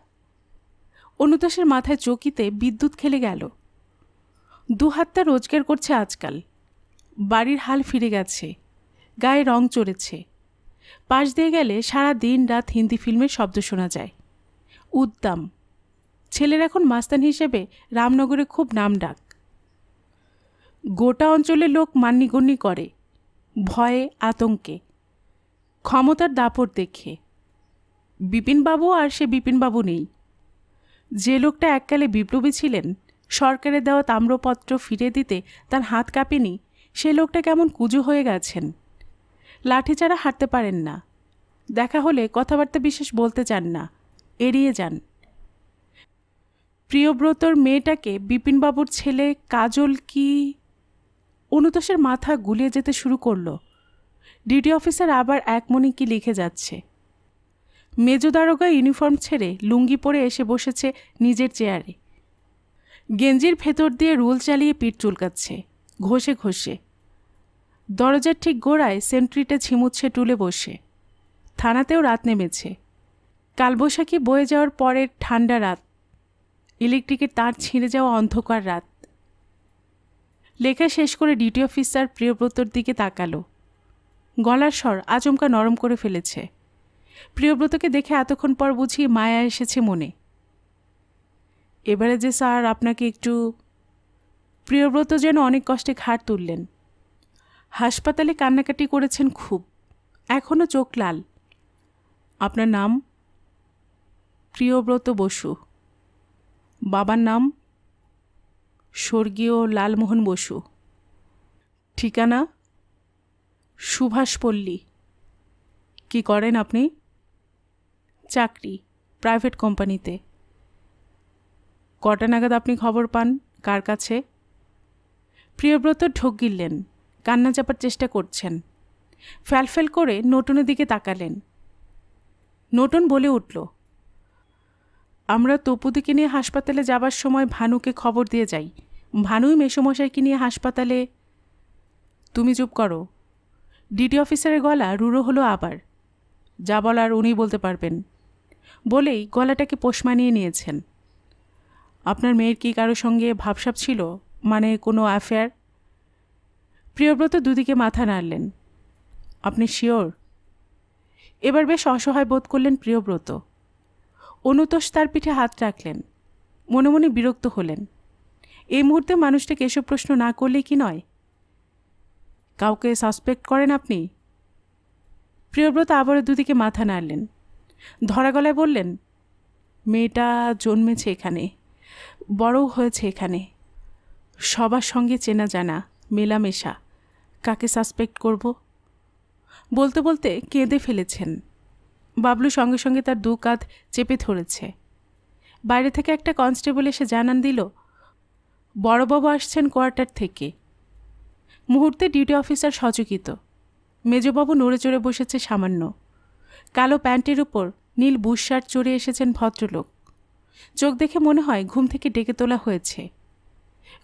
অনুতাসের মাথায় চকিতে বিদ্যুৎ খেলে গেল দুহাতটা রোজগার করছে আজকাল বাড়ির হাল ফিরে গেছে গায়ে রং চড়েছে পাশ দিয়ে গেলে সারা দিন রাত হিন্দি ফিল্মের শব্দ শোনা যায় উদ্দাম ছেলের এখন মাস্তান হিসেবে রামনগরে খুব নাম ডাক গোটা অঞ্চলে লোক মান্যিগণ্যি করে ভয়ে আতঙ্কে ক্ষমতার দাপট দেখে বিপিনবাবু আর সে বিপিনবাবু নেই যে লোকটা এককালে বিপ্লবী ছিলেন সরকারের দেওয়া তাম্রপত্র ফিরে দিতে তার হাত কাঁপেনি সে লোকটা কেমন কুজো হয়ে গেছেন লাঠি ছাড়া হাঁটতে পারেন না দেখা হলে কথাবার্তা বিশেষ বলতে চান না এড়িয়ে যান প্রিয়ব্রতর মেয়েটাকে বিপিনবাবুর ছেলে কাজল কি অনুতোষের মাথা গুলিয়ে যেতে শুরু করল ডিউটি অফিসার আবার মনে কি লিখে যাচ্ছে মেজো দারোগা ইউনিফর্ম ছেড়ে লুঙ্গি পরে এসে বসেছে নিজের চেয়ারে গেঞ্জির ভেতর দিয়ে রুল চালিয়ে পিঠ চুলকাচ্ছে ঘষে ঘষে দরজার ঠিক গোড়ায় সেন্ট্রিটা ছিমুচ্ছে টুলে বসে থানাতেও রাত নেমেছে কালবৈশাখী বয়ে যাওয়ার পরের ঠান্ডা রাত ইলেকট্রিকের তার ছিঁড়ে যাওয়া অন্ধকার রাত লেখা শেষ করে ডিউটি অফিসার প্রিয়ব্রতর দিকে তাকালো গলার স্বর আচমকা নরম করে ফেলেছে প্রিয়ব্রতকে দেখে এতক্ষণ পর বুঝি মায়া এসেছে মনে এবারে যে স্যার আপনাকে একটু প্রিয়ব্রত যেন অনেক কষ্টে ঘাড় তুললেন হাসপাতালে কান্নাকাটি করেছেন খুব এখনও চোখ লাল আপনার নাম প্রিয়ব্রত বসু বাবার নাম স্বর্গীয় লালমোহন বসু ঠিকানা সুভাষপল্লী কি করেন আপনি চাকরি প্রাইভেট কোম্পানিতে কটা নাগাদ আপনি খবর পান কার কাছে প্রিয়ব্রত ঢোক গিললেন কান্না চাপার চেষ্টা করছেন ফেল করে নটনের দিকে তাকালেন নটন বলে উঠল আমরা তপুদিকে নিয়ে হাসপাতালে যাবার সময় ভানুকে খবর দিয়ে যাই ভানুই মেসোমশাইকে নিয়ে হাসপাতালে তুমি চুপ করো ডিটি অফিসারের গলা রুড়ো হলো আবার যা বলার উনি বলতে পারবেন বলেই গলাটাকে পোষ মানিয়ে নিয়েছেন আপনার মেয়ের কি কারো সঙ্গে ভাবসাব ছিল মানে কোনো অ্যাফেয়ার প্রিয়ব্রত দুদিকে মাথা নাড়লেন আপনি শিওর এবার বেশ অসহায় বোধ করলেন প্রিয়ব্রত অনুতোষ তার পিঠে হাত রাখলেন মনে মনে বিরক্ত হলেন এই মুহূর্তে মানুষটাকে এসব প্রশ্ন না করলে কি নয় কাউকে সাসপেক্ট করেন আপনি প্রিয়ব্রত আবারও দুদিকে মাথা নাড়লেন ধরা গলায় বললেন মেয়েটা জন্মেছে এখানে বড় হয়েছে এখানে সবার সঙ্গে চেনা জানা মেলামেশা কাকে সাসপেক্ট করব বলতে বলতে কেঁদে ফেলেছেন বাবলু সঙ্গে সঙ্গে তার দু কাঁধ চেপে ধরেছে বাইরে থেকে একটা কনস্টেবল এসে জানান দিল বড়বাবু আসছেন কোয়ার্টার থেকে মুহূর্তে ডিউটি অফিসার সচকিত মেজবাবু নড়ে চড়ে বসেছে সামান্য কালো প্যান্টের উপর নীল বুশার্ট চড়ে এসেছেন ভদ্রলোক চোখ দেখে মনে হয় ঘুম থেকে ডেকে তোলা হয়েছে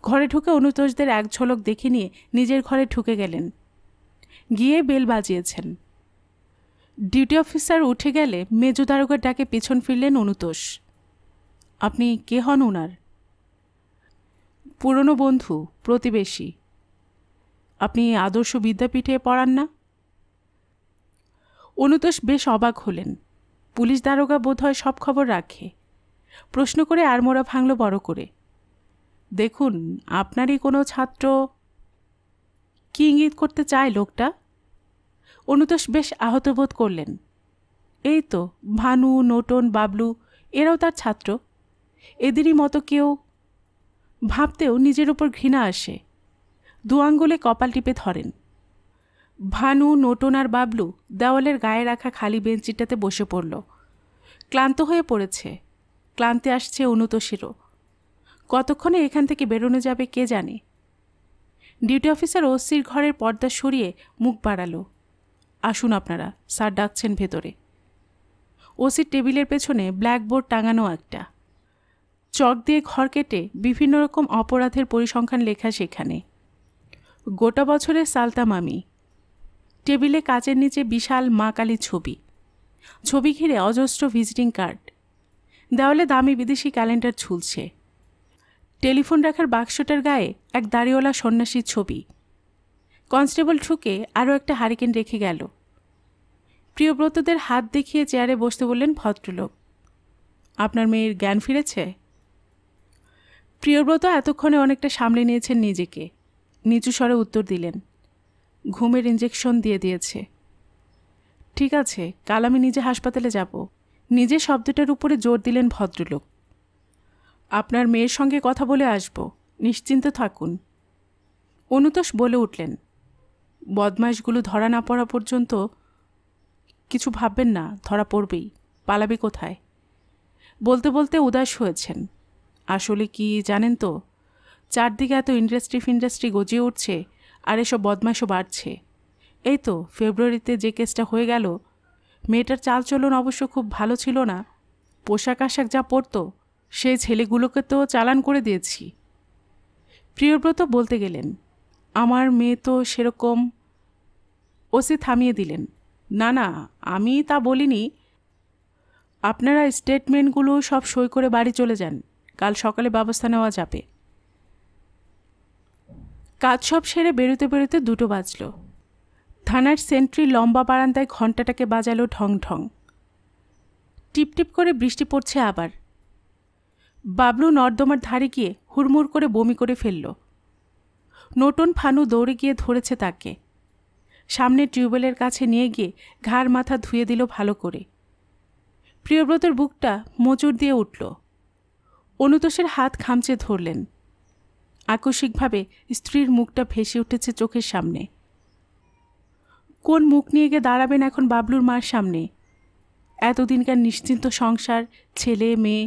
ঘরে ঢুকে অনুতোষদের এক ঝলক দেখে নিয়ে নিজের ঘরে ঢুকে গেলেন গিয়ে বেল বাজিয়েছেন ডিউটি অফিসার উঠে গেলে মেজু দারোগার ডাকে পিছন ফিরলেন অনুতোষ আপনি কে হন ওনার পুরনো বন্ধু প্রতিবেশী আপনি আদর্শ বিদ্যাপীঠে পড়ান না অনুতোষ বেশ অবাক হলেন পুলিশ দারোগা বোধহয় সব খবর রাখে প্রশ্ন করে আরমোড়া ভাঙল বড় করে দেখুন আপনারই কোনো ছাত্র কি ইঙ্গিত করতে চায় লোকটা অনুতোষ বেশ আহত বোধ করলেন এই তো ভানু নোটন বাবলু এরাও তার ছাত্র এদেরই মতো কেউ ভাবতেও নিজের ওপর ঘৃণা আসে দু আঙ্গুলে কপাল টিপে ধরেন ভানু নোটন আর বাবলু দেওয়ালের গায়ে রাখা খালি বেঞ্চিটাতে বসে পড়ল ক্লান্ত হয়ে পড়েছে ক্লান্তে আসছে অনুতোষীরও কতক্ষণে এখান থেকে বেরোনো যাবে কে জানে ডিউটি অফিসার ওসির ঘরের পর্দা সরিয়ে মুখ বাড়ালো আসুন আপনারা স্যার ডাকছেন ভেতরে ওসির টেবিলের পেছনে ব্ল্যাকবোর্ড টাঙানো একটা চক দিয়ে ঘর কেটে বিভিন্ন রকম অপরাধের পরিসংখ্যান লেখা সেখানে গোটা বছরের সালতা মামি টেবিলে কাচের নিচে বিশাল মা কালী ছবি ছবি ঘিরে অজস্র ভিজিটিং কার্ড দেওয়ালে দামি বিদেশি ক্যালেন্ডার ঝুলছে টেলিফোন রাখার বাক্সটার গায়ে এক দাড়িওয়ালা সন্ন্যাসীর ছবি কনস্টেবল ঠুকে আরও একটা হারিকেন রেখে গেল প্রিয়ব্রতদের হাত দেখিয়ে চেয়ারে বসতে বললেন ভদ্রলোক আপনার মেয়ের জ্ঞান ফিরেছে প্রিয়ব্রত এতক্ষণে অনেকটা সামলে নিয়েছেন নিজেকে নিচু স্বরে উত্তর দিলেন ঘুমের ইঞ্জেকশন দিয়ে দিয়েছে ঠিক আছে কাল আমি নিজে হাসপাতালে যাব নিজে শব্দটার উপরে জোর দিলেন ভদ্রলোক আপনার মেয়ের সঙ্গে কথা বলে আসব নিশ্চিন্ত থাকুন অনুতোষ বলে উঠলেন বদমাইশগুলো ধরা না পড়া পর্যন্ত কিছু ভাববেন না ধরা পড়বেই পালাবে কোথায় বলতে বলতে উদাস হয়েছেন আসলে কি জানেন তো চারদিকে এত ইন্ডাস্ট্রি ফিন্ডাস্ট্রি গজিয়ে উঠছে আর এসব বদমাইশও বাড়ছে এই তো ফেব্রুয়ারিতে যে কেসটা হয়ে গেল মেয়েটার চালচলন অবশ্য খুব ভালো ছিল না পোশাক আশাক যা পরতো সেই ছেলেগুলোকে তো চালান করে দিয়েছি প্রিয়ব্রত বলতে গেলেন আমার মেয়ে তো সেরকম ওসি থামিয়ে দিলেন না না আমি তা বলিনি আপনারা স্টেটমেন্টগুলো সব সই করে বাড়ি চলে যান কাল সকালে ব্যবস্থা নেওয়া যাবে কাজ সব সেরে বেরোতে বেরোতে দুটো বাজল থানার সেন্ট্রি লম্বা বারান্দায় ঘণ্টাটাকে বাজালো ঢং ঢং টিপটিপ করে বৃষ্টি পড়ছে আবার বাবলু নর্দমার ধারে গিয়ে হুড়মুড় করে বমি করে ফেলল নোটন ফানু দৌড়ে গিয়ে ধরেছে তাকে সামনে টিউবওয়েলের কাছে নিয়ে গিয়ে ঘাড় মাথা ধুয়ে দিল ভালো করে প্রিয়ব্রতের বুকটা মজুর দিয়ে উঠল অনুতোষের হাত খামচে ধরলেন আকস্মিকভাবে স্ত্রীর মুখটা ভেসে উঠেছে চোখের সামনে কোন মুখ নিয়ে গিয়ে দাঁড়াবেন এখন বাবলুর মার সামনে এতদিনকার নিশ্চিন্ত সংসার ছেলে মেয়ে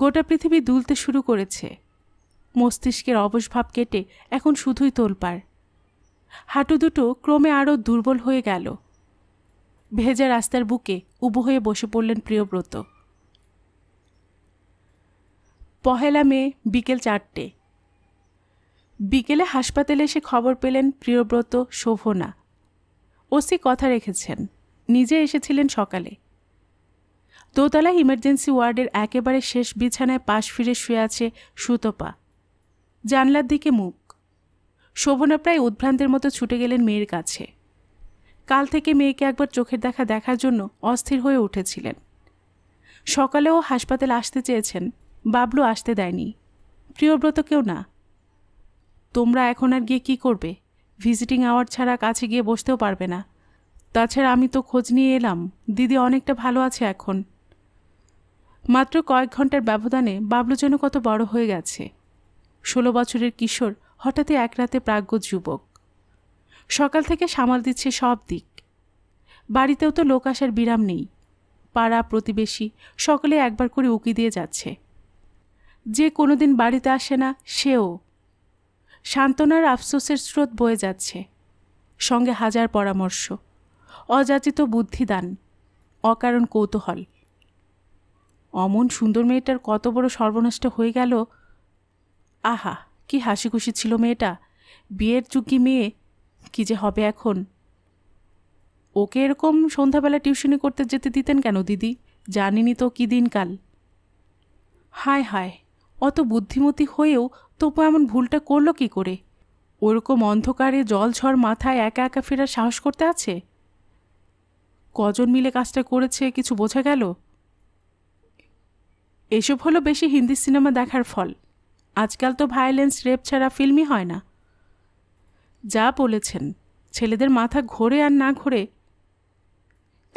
গোটা পৃথিবী দুলতে শুরু করেছে মস্তিষ্কের অবসভাব কেটে এখন শুধুই তোলপাড় হাঁটু দুটো ক্রমে আরও দুর্বল হয়ে গেল ভেজা রাস্তার বুকে উবু হয়ে বসে পড়লেন প্রিয়ব্রত পহেলা মে বিকেল চারটে বিকেলে হাসপাতালে এসে খবর পেলেন প্রিয়ব্রত শোভনা ওসি কথা রেখেছেন নিজে এসেছিলেন সকালে দোতলা ইমার্জেন্সি ওয়ার্ডের একেবারে শেষ বিছানায় পাশ ফিরে শুয়ে আছে সুতপা জানলার দিকে মুখ শোভনা প্রায় উদ্ভ্রান্তের মতো ছুটে গেলেন মেয়ের কাছে কাল থেকে মেয়েকে একবার চোখের দেখা দেখার জন্য অস্থির হয়ে উঠেছিলেন সকালেও হাসপাতাল আসতে চেয়েছেন বাবলু আসতে দেয়নি প্রিয়ব্রত কেউ না তোমরা এখন আর গিয়ে কি করবে ভিজিটিং আওয়ার ছাড়া কাছে গিয়ে বসতেও পারবে না তাছাড়া আমি তো খোঁজ নিয়ে এলাম দিদি অনেকটা ভালো আছে এখন মাত্র কয়েক ঘন্টার ব্যবধানে বাবলু যেন কত বড় হয়ে গেছে ষোলো বছরের কিশোর হঠাৎই এক রাতে প্রাজ্ঞ যুবক সকাল থেকে সামাল দিচ্ছে সব দিক বাড়িতেও তো লোক আসার বিরাম নেই পাড়া প্রতিবেশী সকলে একবার করে উকি দিয়ে যাচ্ছে যে কোনোদিন বাড়িতে আসে না সেও সান্ত্বনার আফসোসের স্রোত বয়ে যাচ্ছে সঙ্গে হাজার পরামর্শ অযাচিত বুদ্ধিদান অকারণ কৌতূহল অমন সুন্দর মেয়েটার কত বড় সর্বনাষ্ট হয়ে গেল আহা কি হাসি খুশি ছিল মেয়েটা বিয়ের যুগি মেয়ে কি যে হবে এখন ওকে এরকম সন্ধ্যাবেলা টিউশনি করতে যেতে দিতেন কেন দিদি জানিনি তো কি দিনকাল হায় হায় অত বুদ্ধিমতী হয়েও তবু এমন ভুলটা করলো কি করে ওরকম অন্ধকারে জল ঝড় মাথায় একা একা ফেরার সাহস করতে আছে কজন মিলে কাজটা করেছে কিছু বোঝা গেল এসব হলো বেশি হিন্দি সিনেমা দেখার ফল আজকাল তো ভায়োলেন্স রেপ ছাড়া ফিল্মই হয় না যা বলেছেন ছেলেদের মাথা ঘোরে আর না ঘোরে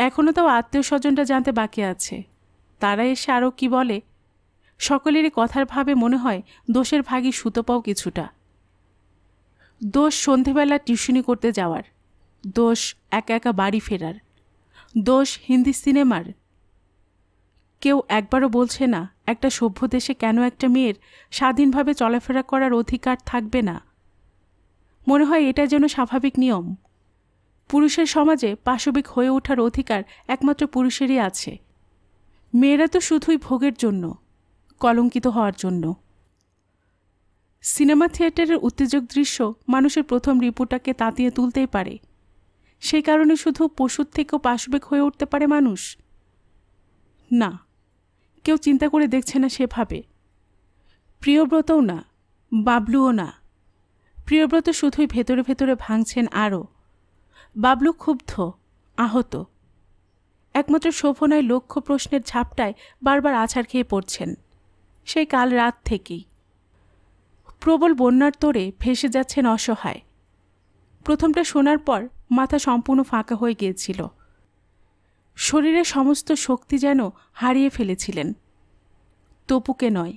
এখনও তাও আত্মীয় স্বজনরা জানতে বাকি আছে তারা এসে আরও কি বলে সকলেরই কথার ভাবে মনে হয় দোষের ভাগই সুতোপাও কিছুটা দোষ সন্ধেবেলা টিউশনি করতে যাওয়ার দোষ একা একা বাড়ি ফেরার দোষ হিন্দি সিনেমার কেউ একবারও বলছে না একটা সভ্য দেশে কেন একটা মেয়ের স্বাধীনভাবে চলাফেরা করার অধিকার থাকবে না মনে হয় এটা যেন স্বাভাবিক নিয়ম পুরুষের সমাজে পাশবিক হয়ে ওঠার অধিকার একমাত্র পুরুষেরই আছে মেয়েরা তো শুধুই ভোগের জন্য কলঙ্কিত হওয়ার জন্য সিনেমা থিয়েটারের উত্তেজক দৃশ্য মানুষের প্রথম রিপুটাকে তাঁতিয়ে তুলতেই পারে সেই কারণে শুধু পশুর থেকেও পাশবেক হয়ে উঠতে পারে মানুষ না কেউ চিন্তা করে দেখছে না সেভাবে প্রিয়ব্রতও না বাবলুও না প্রিয়ব্রত শুধুই ভেতরে ভেতরে ভাঙছেন আরও বাবলু ক্ষুব্ধ আহত একমাত্র শোভনায় লক্ষ্য প্রশ্নের ঝাপটায় বারবার আছাড় খেয়ে পড়ছেন সেই কাল রাত থেকেই প্রবল বন্যার তোরে ভেসে যাচ্ছেন অসহায় প্রথমটা শোনার পর মাথা সম্পূর্ণ ফাঁকা হয়ে গিয়েছিল শরীরের সমস্ত শক্তি যেন হারিয়ে ফেলেছিলেন তপুকে নয়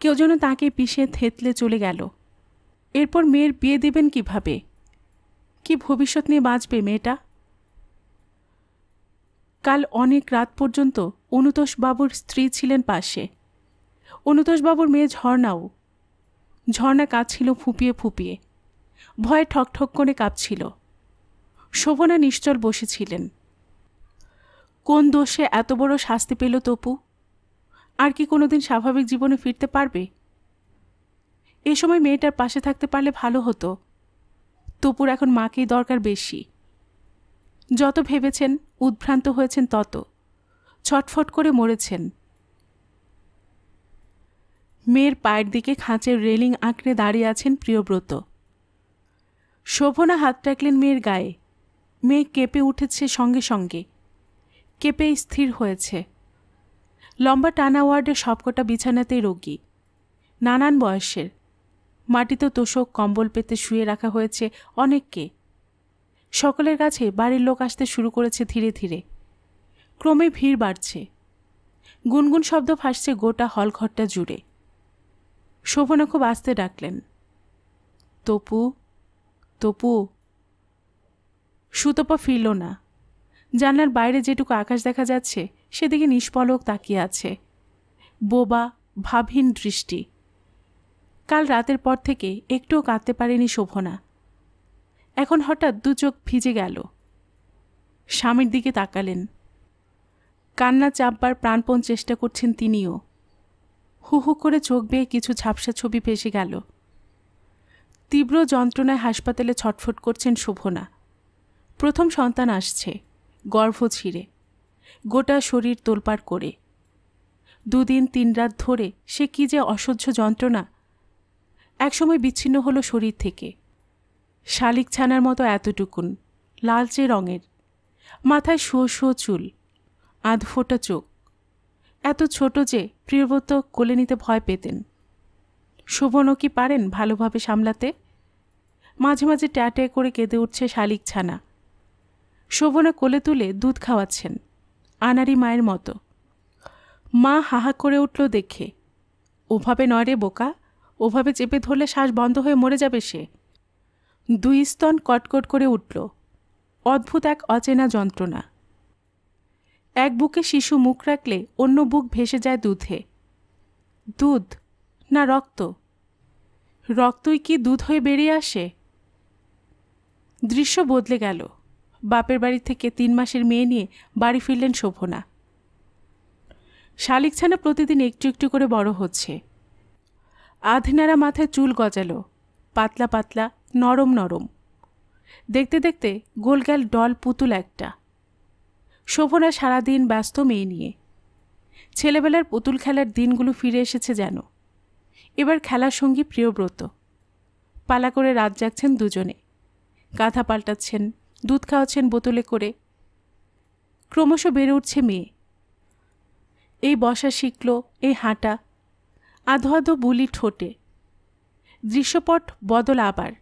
কেউ যেন তাঁকে পিষে থেতলে চলে গেল এরপর মেয়ের বিয়ে দেবেন কিভাবে কি ভবিষ্যৎ নিয়ে বাঁচবে মেয়েটা কাল অনেক রাত পর্যন্ত অনুতোষবাবুর স্ত্রী ছিলেন পাশে অনুতোষবাবুর মেয়ে ঝর্ণাও ঝর্ণা কাঁদছিল ফুপিয়ে ফুপিয়ে ভয়ে ঠকঠক করে কাঁপছিল শোভনা নিশ্চল বসেছিলেন কোন দোষে এত বড় শাস্তি পেল তপু আর কি কোনোদিন স্বাভাবিক জীবনে ফিরতে পারবে এ সময় মেয়েটার পাশে থাকতে পারলে ভালো হতো তপুর এখন মাকেই দরকার বেশি যত ভেবেছেন উদ্ভ্রান্ত হয়েছেন তত ছটফট করে মরেছেন মেয়ের পায়ের দিকে খাঁচের রেলিং আঁকড়ে দাঁড়িয়ে আছেন প্রিয়ব্রত শোভনা হাত রাখলেন মেয়ের গায়ে মেয়ে কেঁপে উঠেছে সঙ্গে সঙ্গে কেঁপে স্থির হয়েছে লম্বা টানা ওয়ার্ডের সবকটা বিছানাতেই রোগী নানান বয়সের মাটিতে তোষক কম্বল পেতে শুয়ে রাখা হয়েছে অনেককে সকলের কাছে বাড়ির লোক আসতে শুরু করেছে ধীরে ধীরে ক্রমে ভিড় বাড়ছে গুনগুন শব্দ ফাঁসছে গোটা হলঘরটা জুড়ে শোভনা খুব আস্তে ডাকলেন তপু তপু সুতপা ফিরল না জানলার বাইরে যেটুকু আকাশ দেখা যাচ্ছে সেদিকে নিষ্পলক তাকিয়ে আছে বোবা ভাবহীন দৃষ্টি কাল রাতের পর থেকে একটুও কাঁদতে পারেনি শোভনা এখন হঠাৎ দু চোখ ভিজে গেল স্বামীর দিকে তাকালেন কান্না চাপবার প্রাণপণ চেষ্টা করছেন তিনিও হু হু করে চোখ বেয়ে কিছু ঝাপসা ছবি ভেসে গেল তীব্র যন্ত্রণায় হাসপাতালে ছটফট করছেন শোভনা প্রথম সন্তান আসছে গর্ভ ছিঁড়ে গোটা শরীর তোলপাড় করে দুদিন তিন রাত ধরে সে কি যে অসহ্য যন্ত্রণা একসময় বিচ্ছিন্ন হলো শরীর থেকে শালিক ছানার মতো এতটুকুন লালচে রঙের মাথায় শো শো চুল আধফোটা চোখ এত ছোট যে প্রিয়ব্রত কোলে নিতে ভয় পেতেন শোভনও কি পারেন ভালোভাবে সামলাতে মাঝে মাঝে ট্যাটে করে কেঁদে উঠছে শালিক ছানা শোভনা কোলে তুলে দুধ খাওয়াচ্ছেন আনারি মায়ের মতো মা হাহা করে উঠল দেখে ওভাবে নয় রে বোকা ওভাবে চেপে ধরলে শ্বাস বন্ধ হয়ে মরে যাবে সে দুই স্তন কটকট করে উঠল অদ্ভুত এক অচেনা যন্ত্রণা এক বুকে শিশু মুখ রাখলে অন্য বুক ভেসে যায় দুধে দুধ না রক্ত রক্তই কি দুধ হয়ে বেরিয়ে আসে দৃশ্য বদলে গেল বাপের বাড়ি থেকে তিন মাসের মেয়ে নিয়ে বাড়ি ফিরলেন শোভনা শালিকছানা প্রতিদিন একটু একটু করে বড় হচ্ছে আধনারা মাথায় চুল গজালো পাতলা পাতলা নরম নরম দেখতে দেখতে গোলগাল ডল পুতুল একটা শোভনা সারাদিন ব্যস্ত মেয়ে নিয়ে ছেলেবেলার পুতুল খেলার দিনগুলো ফিরে এসেছে যেন এবার খেলার সঙ্গী প্রিয়ব্রত পালা করে রাত জাগছেন দুজনে কাঁথা পাল্টাচ্ছেন দুধ খাওয়াচ্ছেন বোতলে করে ক্রমশ বেড়ে উঠছে মেয়ে এই বসা শিখল এই হাঁটা আধো আধো বুলি ঠোঁটে দৃশ্যপট বদল আবার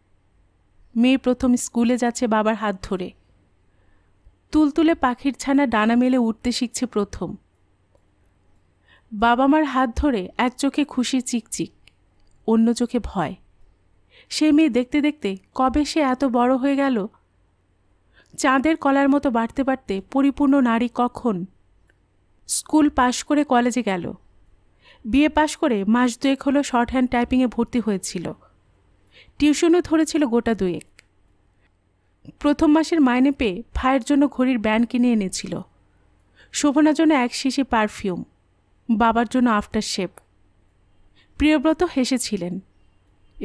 মেয়ে প্রথম স্কুলে যাচ্ছে বাবার হাত ধরে তুলতুলে পাখির ছানা ডানা মেলে উঠতে শিখছে প্রথম বাবা মার হাত ধরে এক চোখে খুশি চিকচিক অন্য চোখে ভয় সে মেয়ে দেখতে দেখতে কবে সে এত বড় হয়ে গেল চাঁদের কলার মতো বাড়তে বাড়তে পরিপূর্ণ নারী কখন স্কুল পাশ করে কলেজে গেল বিয়ে পাশ করে মাস দুয়েক হলো শর্ট হ্যান্ড টাইপিংয়ে ভর্তি হয়েছিল টিউশনও ধরেছিল গোটা দুয়েক প্রথম মাসের মাইনে পেয়ে ভাইয়ের জন্য ঘড়ির ব্যান্ড কিনে এনেছিল শোভনার জন্য এক শিশি পারফিউম বাবার জন্য আফটার শেপ প্রিয়ব্রত হেসেছিলেন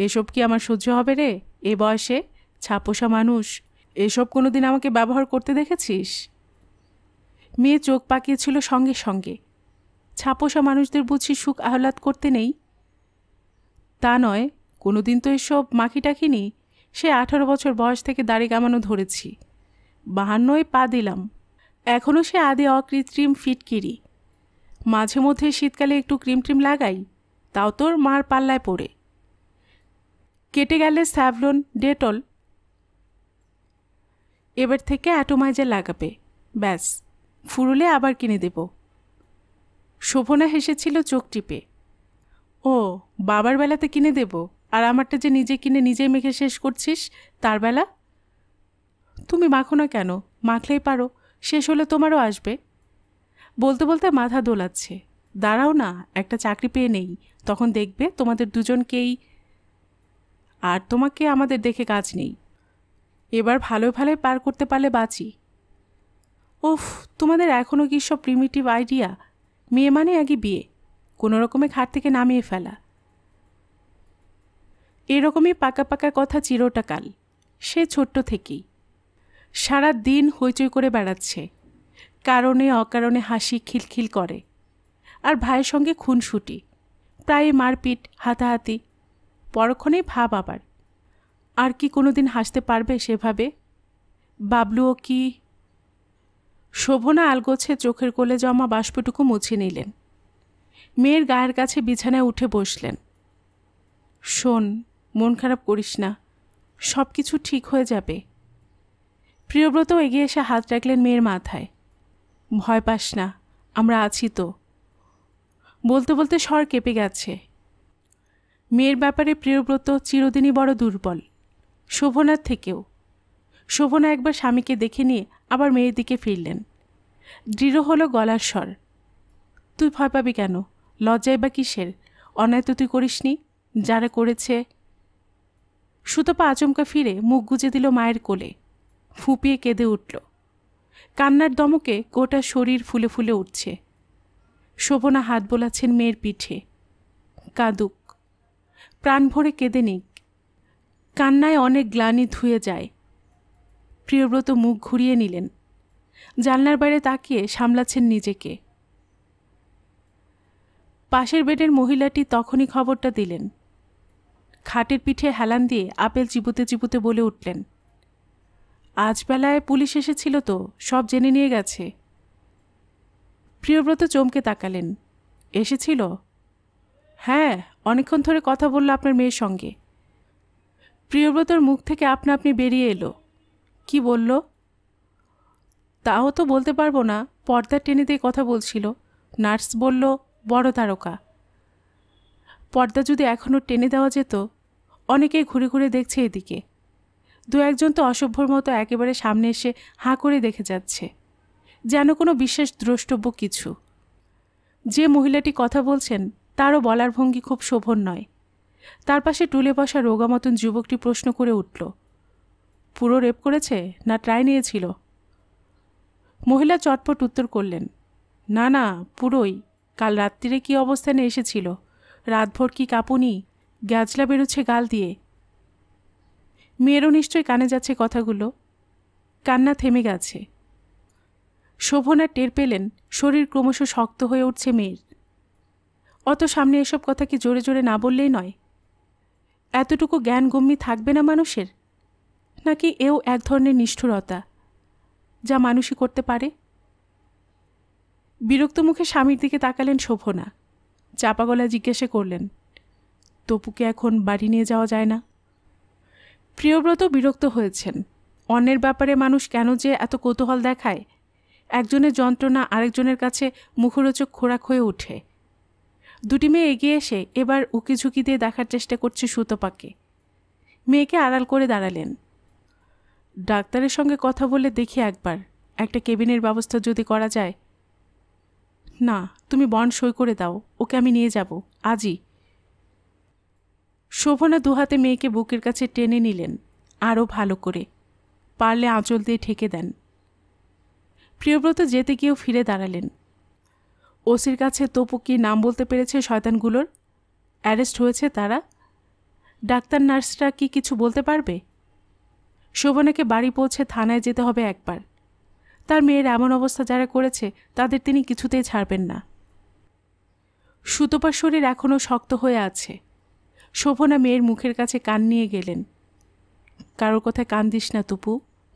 এসব কি আমার সহ্য হবে রে এ বয়সে ছাপোষা মানুষ এসব কোনো দিন আমাকে ব্যবহার করতে দেখেছিস মেয়ে চোখ পাকিয়েছিল সঙ্গে সঙ্গে ছাপোষা মানুষদের বুঝি সুখ আহ্লাদ করতে নেই তা নয় কোনো দিন তো এসব মাখি টাখিনি সে আঠারো বছর বয়স থেকে দাড়ি কামানো ধরেছি বাহান্নয় পা দিলাম এখনও সে আদি অকৃত্রিম ফিটকিরি মাঝে মধ্যে শীতকালে একটু ক্রিম ট্রিম লাগাই তাও তোর মার পাল্লায় পড়ে কেটে গেলে স্যাভলন ডেটল এবার থেকে অ্যাটোমাইজার লাগাবে ব্যাস ফুরুলে আবার কিনে দেব শোভনা হেসেছিল চোখ টিপে ও বাবার বেলাতে কিনে দেবো আর আমারটা যে নিজে কিনে নিজে মেখে শেষ করছিস তার বেলা তুমি মাখো না কেন মাখলেই পারো শেষ হলে তোমারও আসবে বলতে বলতে মাথা দোলাচ্ছে দাঁড়াও না একটা চাকরি পেয়ে নেই তখন দেখবে তোমাদের দুজনকেই আর তোমাকে আমাদের দেখে কাজ নেই এবার ভালোই ভালোই পার করতে পারলে বাঁচি ওফ তোমাদের এখনও কি সব প্রিমিটিভ আইডিয়া মেয়ে মানে আগে বিয়ে কোনো রকমে খাট থেকে নামিয়ে ফেলা এরকমই পাকা পাকা কথা চিরটাকাল সে ছোট্ট থেকেই সারা দিন হইচই করে বেড়াচ্ছে কারণে অকারণে হাসি খিলখিল করে আর ভাইয়ের সঙ্গে খুনসুটি প্রায় মারপিট হাতাহাতি পরক্ষণেই ভাব আবার আর কি কোনো দিন হাসতে পারবে সেভাবে বাবলুও কি শোভনা আলগোছে চোখের কোলে জমা বাষ্পটুকু মুছে নিলেন মেয়ের গায়ের কাছে বিছানায় উঠে বসলেন শোন মন খারাপ করিস না সব কিছু ঠিক হয়ে যাবে প্রিয়ব্রত এগিয়ে এসে হাত রাখলেন মেয়ের মাথায় ভয় পাস না আমরা আছি তো বলতে বলতে স্বর কেঁপে গেছে মেয়ের ব্যাপারে প্রিয়ব্রত চিরদিনই বড় দুর্বল শোভনার থেকেও শোভনা একবার স্বামীকে দেখে নিয়ে আবার মেয়ের দিকে ফিরলেন দৃঢ় হলো গলার স্বর তুই ভয় পাবি কেন লজ্জায় বা কিসের অন্যায় তো তুই করিসনি যারা করেছে সুতপা আচমকা ফিরে মুখ গুজে দিল মায়ের কোলে ফুপিয়ে কেঁদে উঠল কান্নার দমকে গোটা শরীর ফুলে ফুলে উঠছে শোভনা হাত বোলাচ্ছেন মেয়ের পিঠে কাঁদুক প্রাণ ভরে কেঁদে নিক কান্নায় অনেক গ্লানি ধুয়ে যায় প্রিয়ব্রত মুখ ঘুরিয়ে নিলেন জানলার বাইরে তাকিয়ে সামলাচ্ছেন নিজেকে পাশের বেডের মহিলাটি তখনই খবরটা দিলেন খাটের পিঠে হেলান দিয়ে আপেল চিপুতে চিপুতে বলে উঠলেন আজ বেলায় পুলিশ এসেছিল তো সব জেনে নিয়ে গেছে প্রিয়ব্রত চমকে তাকালেন এসেছিল হ্যাঁ অনেকক্ষণ ধরে কথা বলল আপনার মেয়ের সঙ্গে প্রিয়ব্রতর মুখ থেকে আপনা আপনি বেরিয়ে এলো কি বলল তাও তো বলতে পারবো না পর্দা টেনে দিয়ে কথা বলছিল নার্স বলল বড় তারকা পর্দা যদি এখনও টেনে দেওয়া যেত অনেকেই ঘুরে ঘুরে দেখছে এদিকে দু একজন তো অসভ্যর মতো একেবারে সামনে এসে হাঁ করে দেখে যাচ্ছে যেন কোনো বিশেষ দ্রষ্টব্য কিছু যে মহিলাটি কথা বলছেন তারও বলার ভঙ্গি খুব শোভন নয় তার পাশে টুলে বসা রোগা মতন যুবকটি প্রশ্ন করে উঠল পুরো রেপ করেছে না ট্রাই নিয়েছিল মহিলা চটপট উত্তর করলেন না না পুরোই কাল রাত্রিরে কি অবস্থানে এসেছিল রাতভর কি কাঁপুনি গাছলা বেরোচ্ছে গাল দিয়ে মেয়েরও নিশ্চয়ই কানে যাচ্ছে কথাগুলো কান্না থেমে গেছে শোভনা টের পেলেন শরীর ক্রমশ শক্ত হয়ে উঠছে মেয়ের অত সামনে এসব কথা কি জোরে জোরে না বললেই নয় এতটুকু জ্ঞানগম্যি থাকবে না মানুষের নাকি এও এক ধরনের নিষ্ঠুরতা যা মানুষই করতে পারে বিরক্ত মুখে স্বামীর দিকে তাকালেন শোভনা চাপা গলা জিজ্ঞাসা করলেন তপুকে এখন বাড়ি নিয়ে যাওয়া যায় না প্রিয়ব্রত বিরক্ত হয়েছেন অন্যের ব্যাপারে মানুষ কেন যে এত কৌতূহল দেখায় একজনের যন্ত্রণা আরেকজনের কাছে মুখরোচক খোরাক হয়ে ওঠে দুটি মেয়ে এগিয়ে এসে এবার ঝুঁকি দিয়ে দেখার চেষ্টা করছে সুতোপাকে মেয়েকে আড়াল করে দাঁড়ালেন ডাক্তারের সঙ্গে কথা বলে দেখি একবার একটা কেবিনের ব্যবস্থা যদি করা যায় না তুমি বন সই করে দাও ওকে আমি নিয়ে যাব আজই শোভনা দুহাতে মেয়েকে বুকের কাছে টেনে নিলেন আরও ভালো করে পারলে আঁচল দিয়ে ঠেকে দেন প্রিয়ব্রত যেতে গিয়েও ফিরে দাঁড়ালেন ওসির কাছে তপু কি নাম বলতে পেরেছে শয়তানগুলোর অ্যারেস্ট হয়েছে তারা ডাক্তার নার্সরা কি কিছু বলতে পারবে শোভনাকে বাড়ি পৌঁছে থানায় যেতে হবে একবার তার মেয়ের এমন অবস্থা যারা করেছে তাদের তিনি কিছুতেই ছাড়বেন না সুতপার শরীর এখনও শক্ত হয়ে আছে শোভনা মেয়ের মুখের কাছে কান নিয়ে গেলেন কারোর কথায় কান দিস না তুপু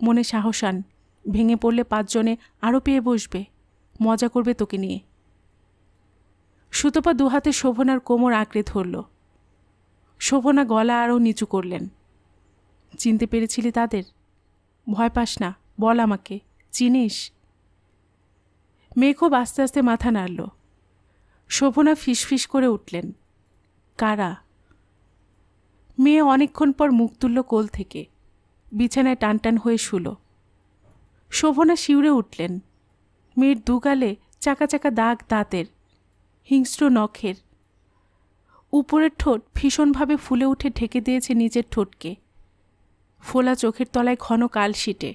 মনে সাহস আন ভেঙে পড়লে পাঁচজনে আরও পেয়ে বসবে মজা করবে তোকে নিয়ে সুতপা দুহাতে শোভনার কোমর আঁকড়ে ধরল শোভনা গলা আরও নিচু করলেন চিনতে পেরেছিলি তাদের ভয় পাস না বল আমাকে চিনিস মেয়ে খুব আস্তে আস্তে মাথা নাড়ল শোভনা ফিসফিস করে উঠলেন কারা মেয়ে অনেকক্ষণ পর মুখ তুলল কোল থেকে বিছানায় টানটান হয়ে শুল শোভনা শিউরে উঠলেন মেয়ের দুগালে চাকা চাকা দাগ দাঁতের হিংস্র নখের উপরের ঠোঁট ভীষণভাবে ফুলে উঠে ঢেকে দিয়েছে নিজের ঠোঁটকে ফোলা চোখের তলায় ঘন কালশিটে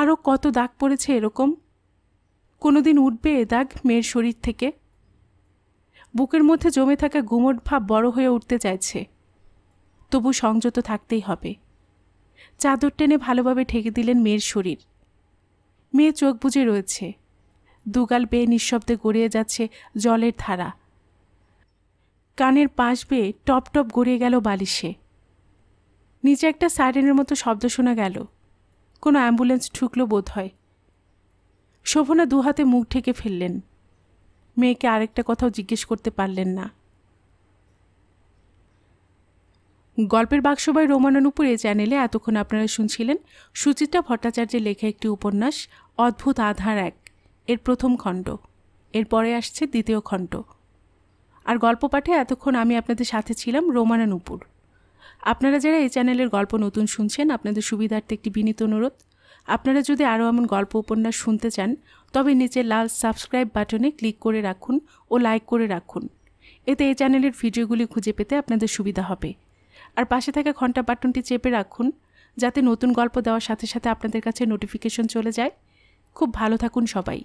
আরও কত দাগ পড়েছে এরকম কোনোদিন উঠবে এ দাগ মেয়ের শরীর থেকে বুকের মধ্যে জমে থাকা গুমট ভাব বড় হয়ে উঠতে চাইছে তবু সংযত থাকতেই হবে চাদর টেনে ভালোভাবে ঠেকে দিলেন মেয়ের শরীর মেয়ে চোখ বুঝে রয়েছে দুগাল বেয়ে নিঃশব্দে গড়িয়ে যাচ্ছে জলের ধারা কানের পাশ বেয়ে টপ টপ গড়িয়ে গেল বালিশে নিচে একটা সাইরেনের মতো শব্দ শোনা গেল কোনো অ্যাম্বুলেন্স ঠুকলো বোধ হয় শোভনা দুহাতে মুখ ঢেকে ফেললেন মেয়েকে আরেকটা কথাও জিজ্ঞেস করতে পারলেন না গল্পের বাক্স বা রোমানুপুর চ্যানেলে এতক্ষণ আপনারা শুনছিলেন সুচিত্রা ভট্টাচার্যের লেখা একটি উপন্যাস অদ্ভুত আধার এক এর প্রথম খণ্ড এরপরে আসছে দ্বিতীয় খণ্ড আর গল্প পাঠে এতক্ষণ আমি আপনাদের সাথে ছিলাম রোমানা আপনারা যারা এই চ্যানেলের গল্প নতুন শুনছেন আপনাদের সুবিধার্থে একটি বিনীত অনুরোধ আপনারা যদি আরও এমন গল্প উপন্যাস শুনতে চান তবে নিচে লাল সাবস্ক্রাইব বাটনে ক্লিক করে রাখুন ও লাইক করে রাখুন এতে এই চ্যানেলের ভিডিওগুলি খুঁজে পেতে আপনাদের সুবিধা হবে আর পাশে থাকা ঘন্টা বাটনটি চেপে রাখুন যাতে নতুন গল্প দেওয়ার সাথে সাথে আপনাদের কাছে নোটিফিকেশন চলে যায় খুব ভালো থাকুন সবাই